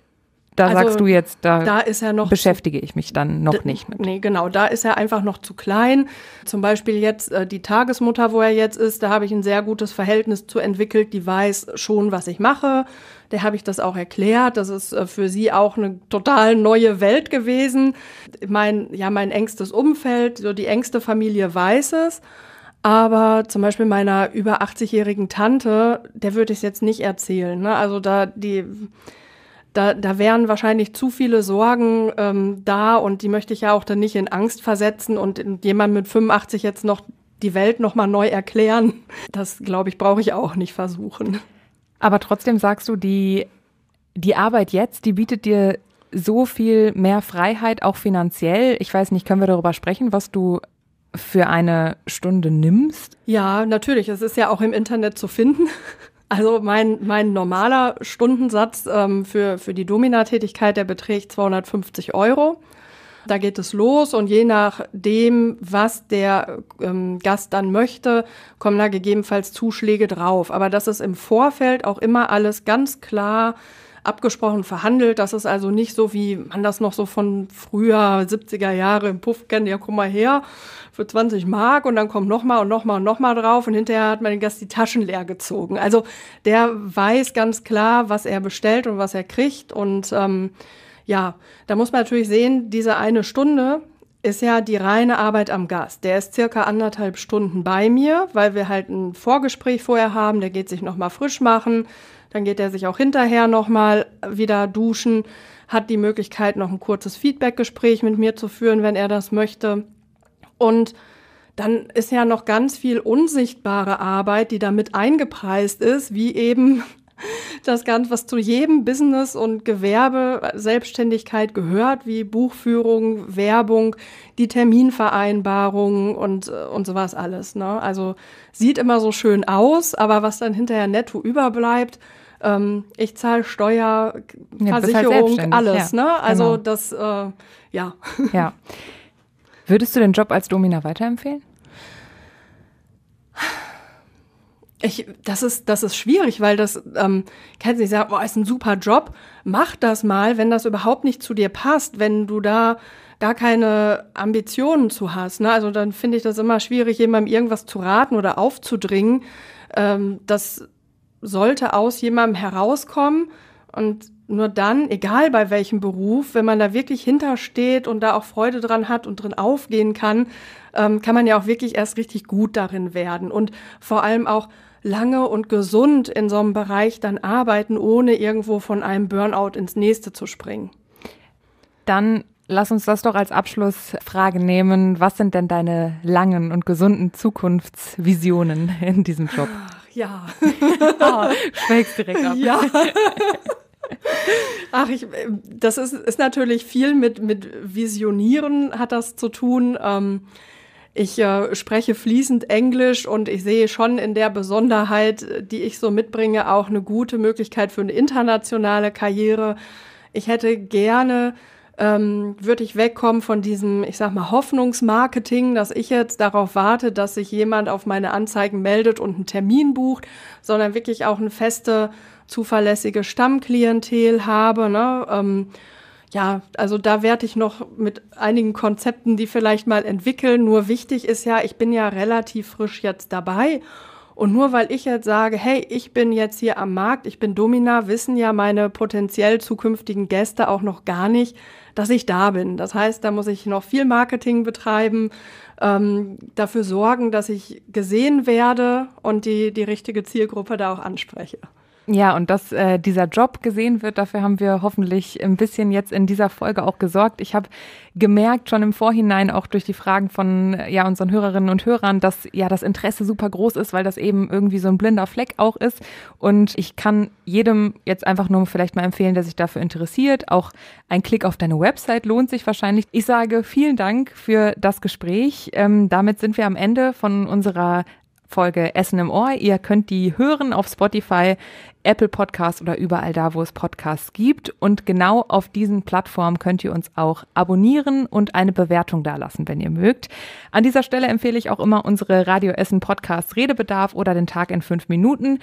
da also, sagst du jetzt, da, da beschäftige zu, ich mich dann noch nicht mit. Nee, genau, da ist er einfach noch zu klein. Zum Beispiel jetzt äh, die Tagesmutter, wo er jetzt ist, da habe ich ein sehr gutes Verhältnis zu entwickelt, die weiß schon, was ich mache. Der habe ich das auch erklärt. Das ist äh, für sie auch eine total neue Welt gewesen. Mein, ja, mein engstes Umfeld, so die engste Familie weiß es. Aber zum Beispiel meiner über 80-jährigen Tante, der würde ich es jetzt nicht erzählen. Ne? Also da die da, da wären wahrscheinlich zu viele Sorgen ähm, da und die möchte ich ja auch dann nicht in Angst versetzen und jemand mit 85 jetzt noch die Welt nochmal neu erklären. Das, glaube ich, brauche ich auch nicht versuchen. Aber trotzdem sagst du, die, die Arbeit jetzt, die bietet dir so viel mehr Freiheit, auch finanziell. Ich weiß nicht, können wir darüber sprechen, was du für eine Stunde nimmst? Ja, natürlich. Es ist ja auch im Internet zu finden. Also mein, mein normaler Stundensatz ähm, für, für die Domina-Tätigkeit, der beträgt 250 Euro. Da geht es los und je nachdem, was der ähm, Gast dann möchte, kommen da gegebenenfalls Zuschläge drauf. Aber das ist im Vorfeld auch immer alles ganz klar abgesprochen verhandelt. Das ist also nicht so, wie man das noch so von früher 70er Jahre im Puff kennt. Ja, komm mal her für 20 Mark und dann kommt nochmal und nochmal und nochmal drauf und hinterher hat man den Gast die Taschen leer gezogen. Also der weiß ganz klar, was er bestellt und was er kriegt und ähm, ja, da muss man natürlich sehen, diese eine Stunde, ist ja die reine Arbeit am Gast. Der ist circa anderthalb Stunden bei mir, weil wir halt ein Vorgespräch vorher haben. Der geht sich nochmal frisch machen, dann geht er sich auch hinterher nochmal wieder duschen, hat die Möglichkeit, noch ein kurzes Feedbackgespräch mit mir zu führen, wenn er das möchte. Und dann ist ja noch ganz viel unsichtbare Arbeit, die damit eingepreist ist, wie eben [laughs] das Ganze, was zu jedem Business und Gewerbe, Selbstständigkeit gehört, wie Buchführung, Werbung, die Terminvereinbarungen und, äh, und sowas alles. Ne? Also sieht immer so schön aus, aber was dann hinterher netto überbleibt, ähm, ich zahle Steuer, ja, halt Versicherung, halt alles. Ja. Ne? Also genau. das, äh, ja. Ja. Würdest du den Job als Domina weiterempfehlen? Ich, das ist, das ist schwierig, weil das, ähm, kannst nicht sagen, boah, ist ein super Job, mach das mal, wenn das überhaupt nicht zu dir passt, wenn du da gar keine Ambitionen zu hast. Ne? Also dann finde ich das immer schwierig, jemandem irgendwas zu raten oder aufzudringen. Ähm, das sollte aus jemandem herauskommen und nur dann, egal bei welchem Beruf, wenn man da wirklich hintersteht und da auch Freude dran hat und drin aufgehen kann, ähm, kann man ja auch wirklich erst richtig gut darin werden und vor allem auch lange und gesund in so einem Bereich dann arbeiten, ohne irgendwo von einem Burnout ins nächste zu springen. Dann lass uns das doch als Abschlussfrage nehmen. Was sind denn deine langen und gesunden Zukunftsvisionen in diesem Job? Ah ja. [laughs] ah, direkt ab. Ja. [laughs] Ach, ich, ähm, das ist, ist natürlich viel mit, mit Visionieren hat das zu tun. Ähm, ich äh, spreche fließend Englisch und ich sehe schon in der Besonderheit, die ich so mitbringe, auch eine gute Möglichkeit für eine internationale Karriere. Ich hätte gerne ähm, würde ich wegkommen von diesem, ich sag mal, Hoffnungsmarketing, dass ich jetzt darauf warte, dass sich jemand auf meine Anzeigen meldet und einen Termin bucht, sondern wirklich auch eine feste, zuverlässige Stammklientel habe. Ne? Ähm, ja, also da werde ich noch mit einigen Konzepten, die vielleicht mal entwickeln. Nur wichtig ist ja, ich bin ja relativ frisch jetzt dabei. Und nur weil ich jetzt sage, hey, ich bin jetzt hier am Markt, ich bin Domina, wissen ja meine potenziell zukünftigen Gäste auch noch gar nicht, dass ich da bin. Das heißt, da muss ich noch viel Marketing betreiben, ähm, dafür sorgen, dass ich gesehen werde und die, die richtige Zielgruppe da auch anspreche. Ja, und dass äh, dieser Job gesehen wird, dafür haben wir hoffentlich ein bisschen jetzt in dieser Folge auch gesorgt. Ich habe gemerkt, schon im Vorhinein, auch durch die Fragen von äh, ja, unseren Hörerinnen und Hörern, dass ja das Interesse super groß ist, weil das eben irgendwie so ein blinder Fleck auch ist. Und ich kann jedem jetzt einfach nur vielleicht mal empfehlen, der sich dafür interessiert. Auch ein Klick auf deine Website lohnt sich wahrscheinlich. Ich sage vielen Dank für das Gespräch. Ähm, damit sind wir am Ende von unserer Folge Essen im Ohr. Ihr könnt die hören auf Spotify, Apple Podcasts oder überall da, wo es Podcasts gibt. Und genau auf diesen Plattformen könnt ihr uns auch abonnieren und eine Bewertung dalassen, wenn ihr mögt. An dieser Stelle empfehle ich auch immer unsere Radio Essen Podcast Redebedarf oder den Tag in fünf Minuten.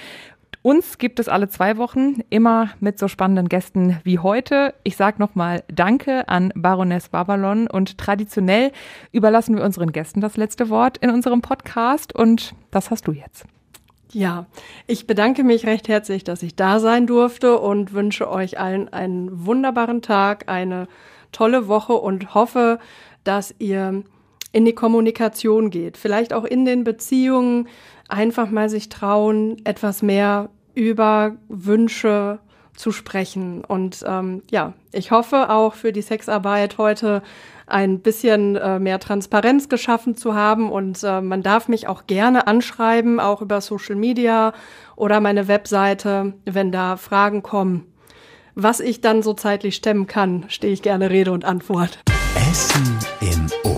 Uns gibt es alle zwei Wochen immer mit so spannenden Gästen wie heute. Ich sage nochmal Danke an Baroness Babylon und traditionell überlassen wir unseren Gästen das letzte Wort in unserem Podcast und das hast du jetzt. Ja, ich bedanke mich recht herzlich, dass ich da sein durfte und wünsche euch allen einen wunderbaren Tag, eine tolle Woche und hoffe, dass ihr in die Kommunikation geht, vielleicht auch in den Beziehungen einfach mal sich trauen, etwas mehr über Wünsche zu sprechen. Und ähm, ja, ich hoffe auch für die Sexarbeit heute ein bisschen äh, mehr Transparenz geschaffen zu haben. Und äh, man darf mich auch gerne anschreiben, auch über Social Media oder meine Webseite, wenn da Fragen kommen. Was ich dann so zeitlich stemmen kann, stehe ich gerne Rede und Antwort. Essen im Ohr.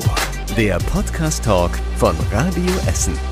Der Podcast-Talk von Radio Essen.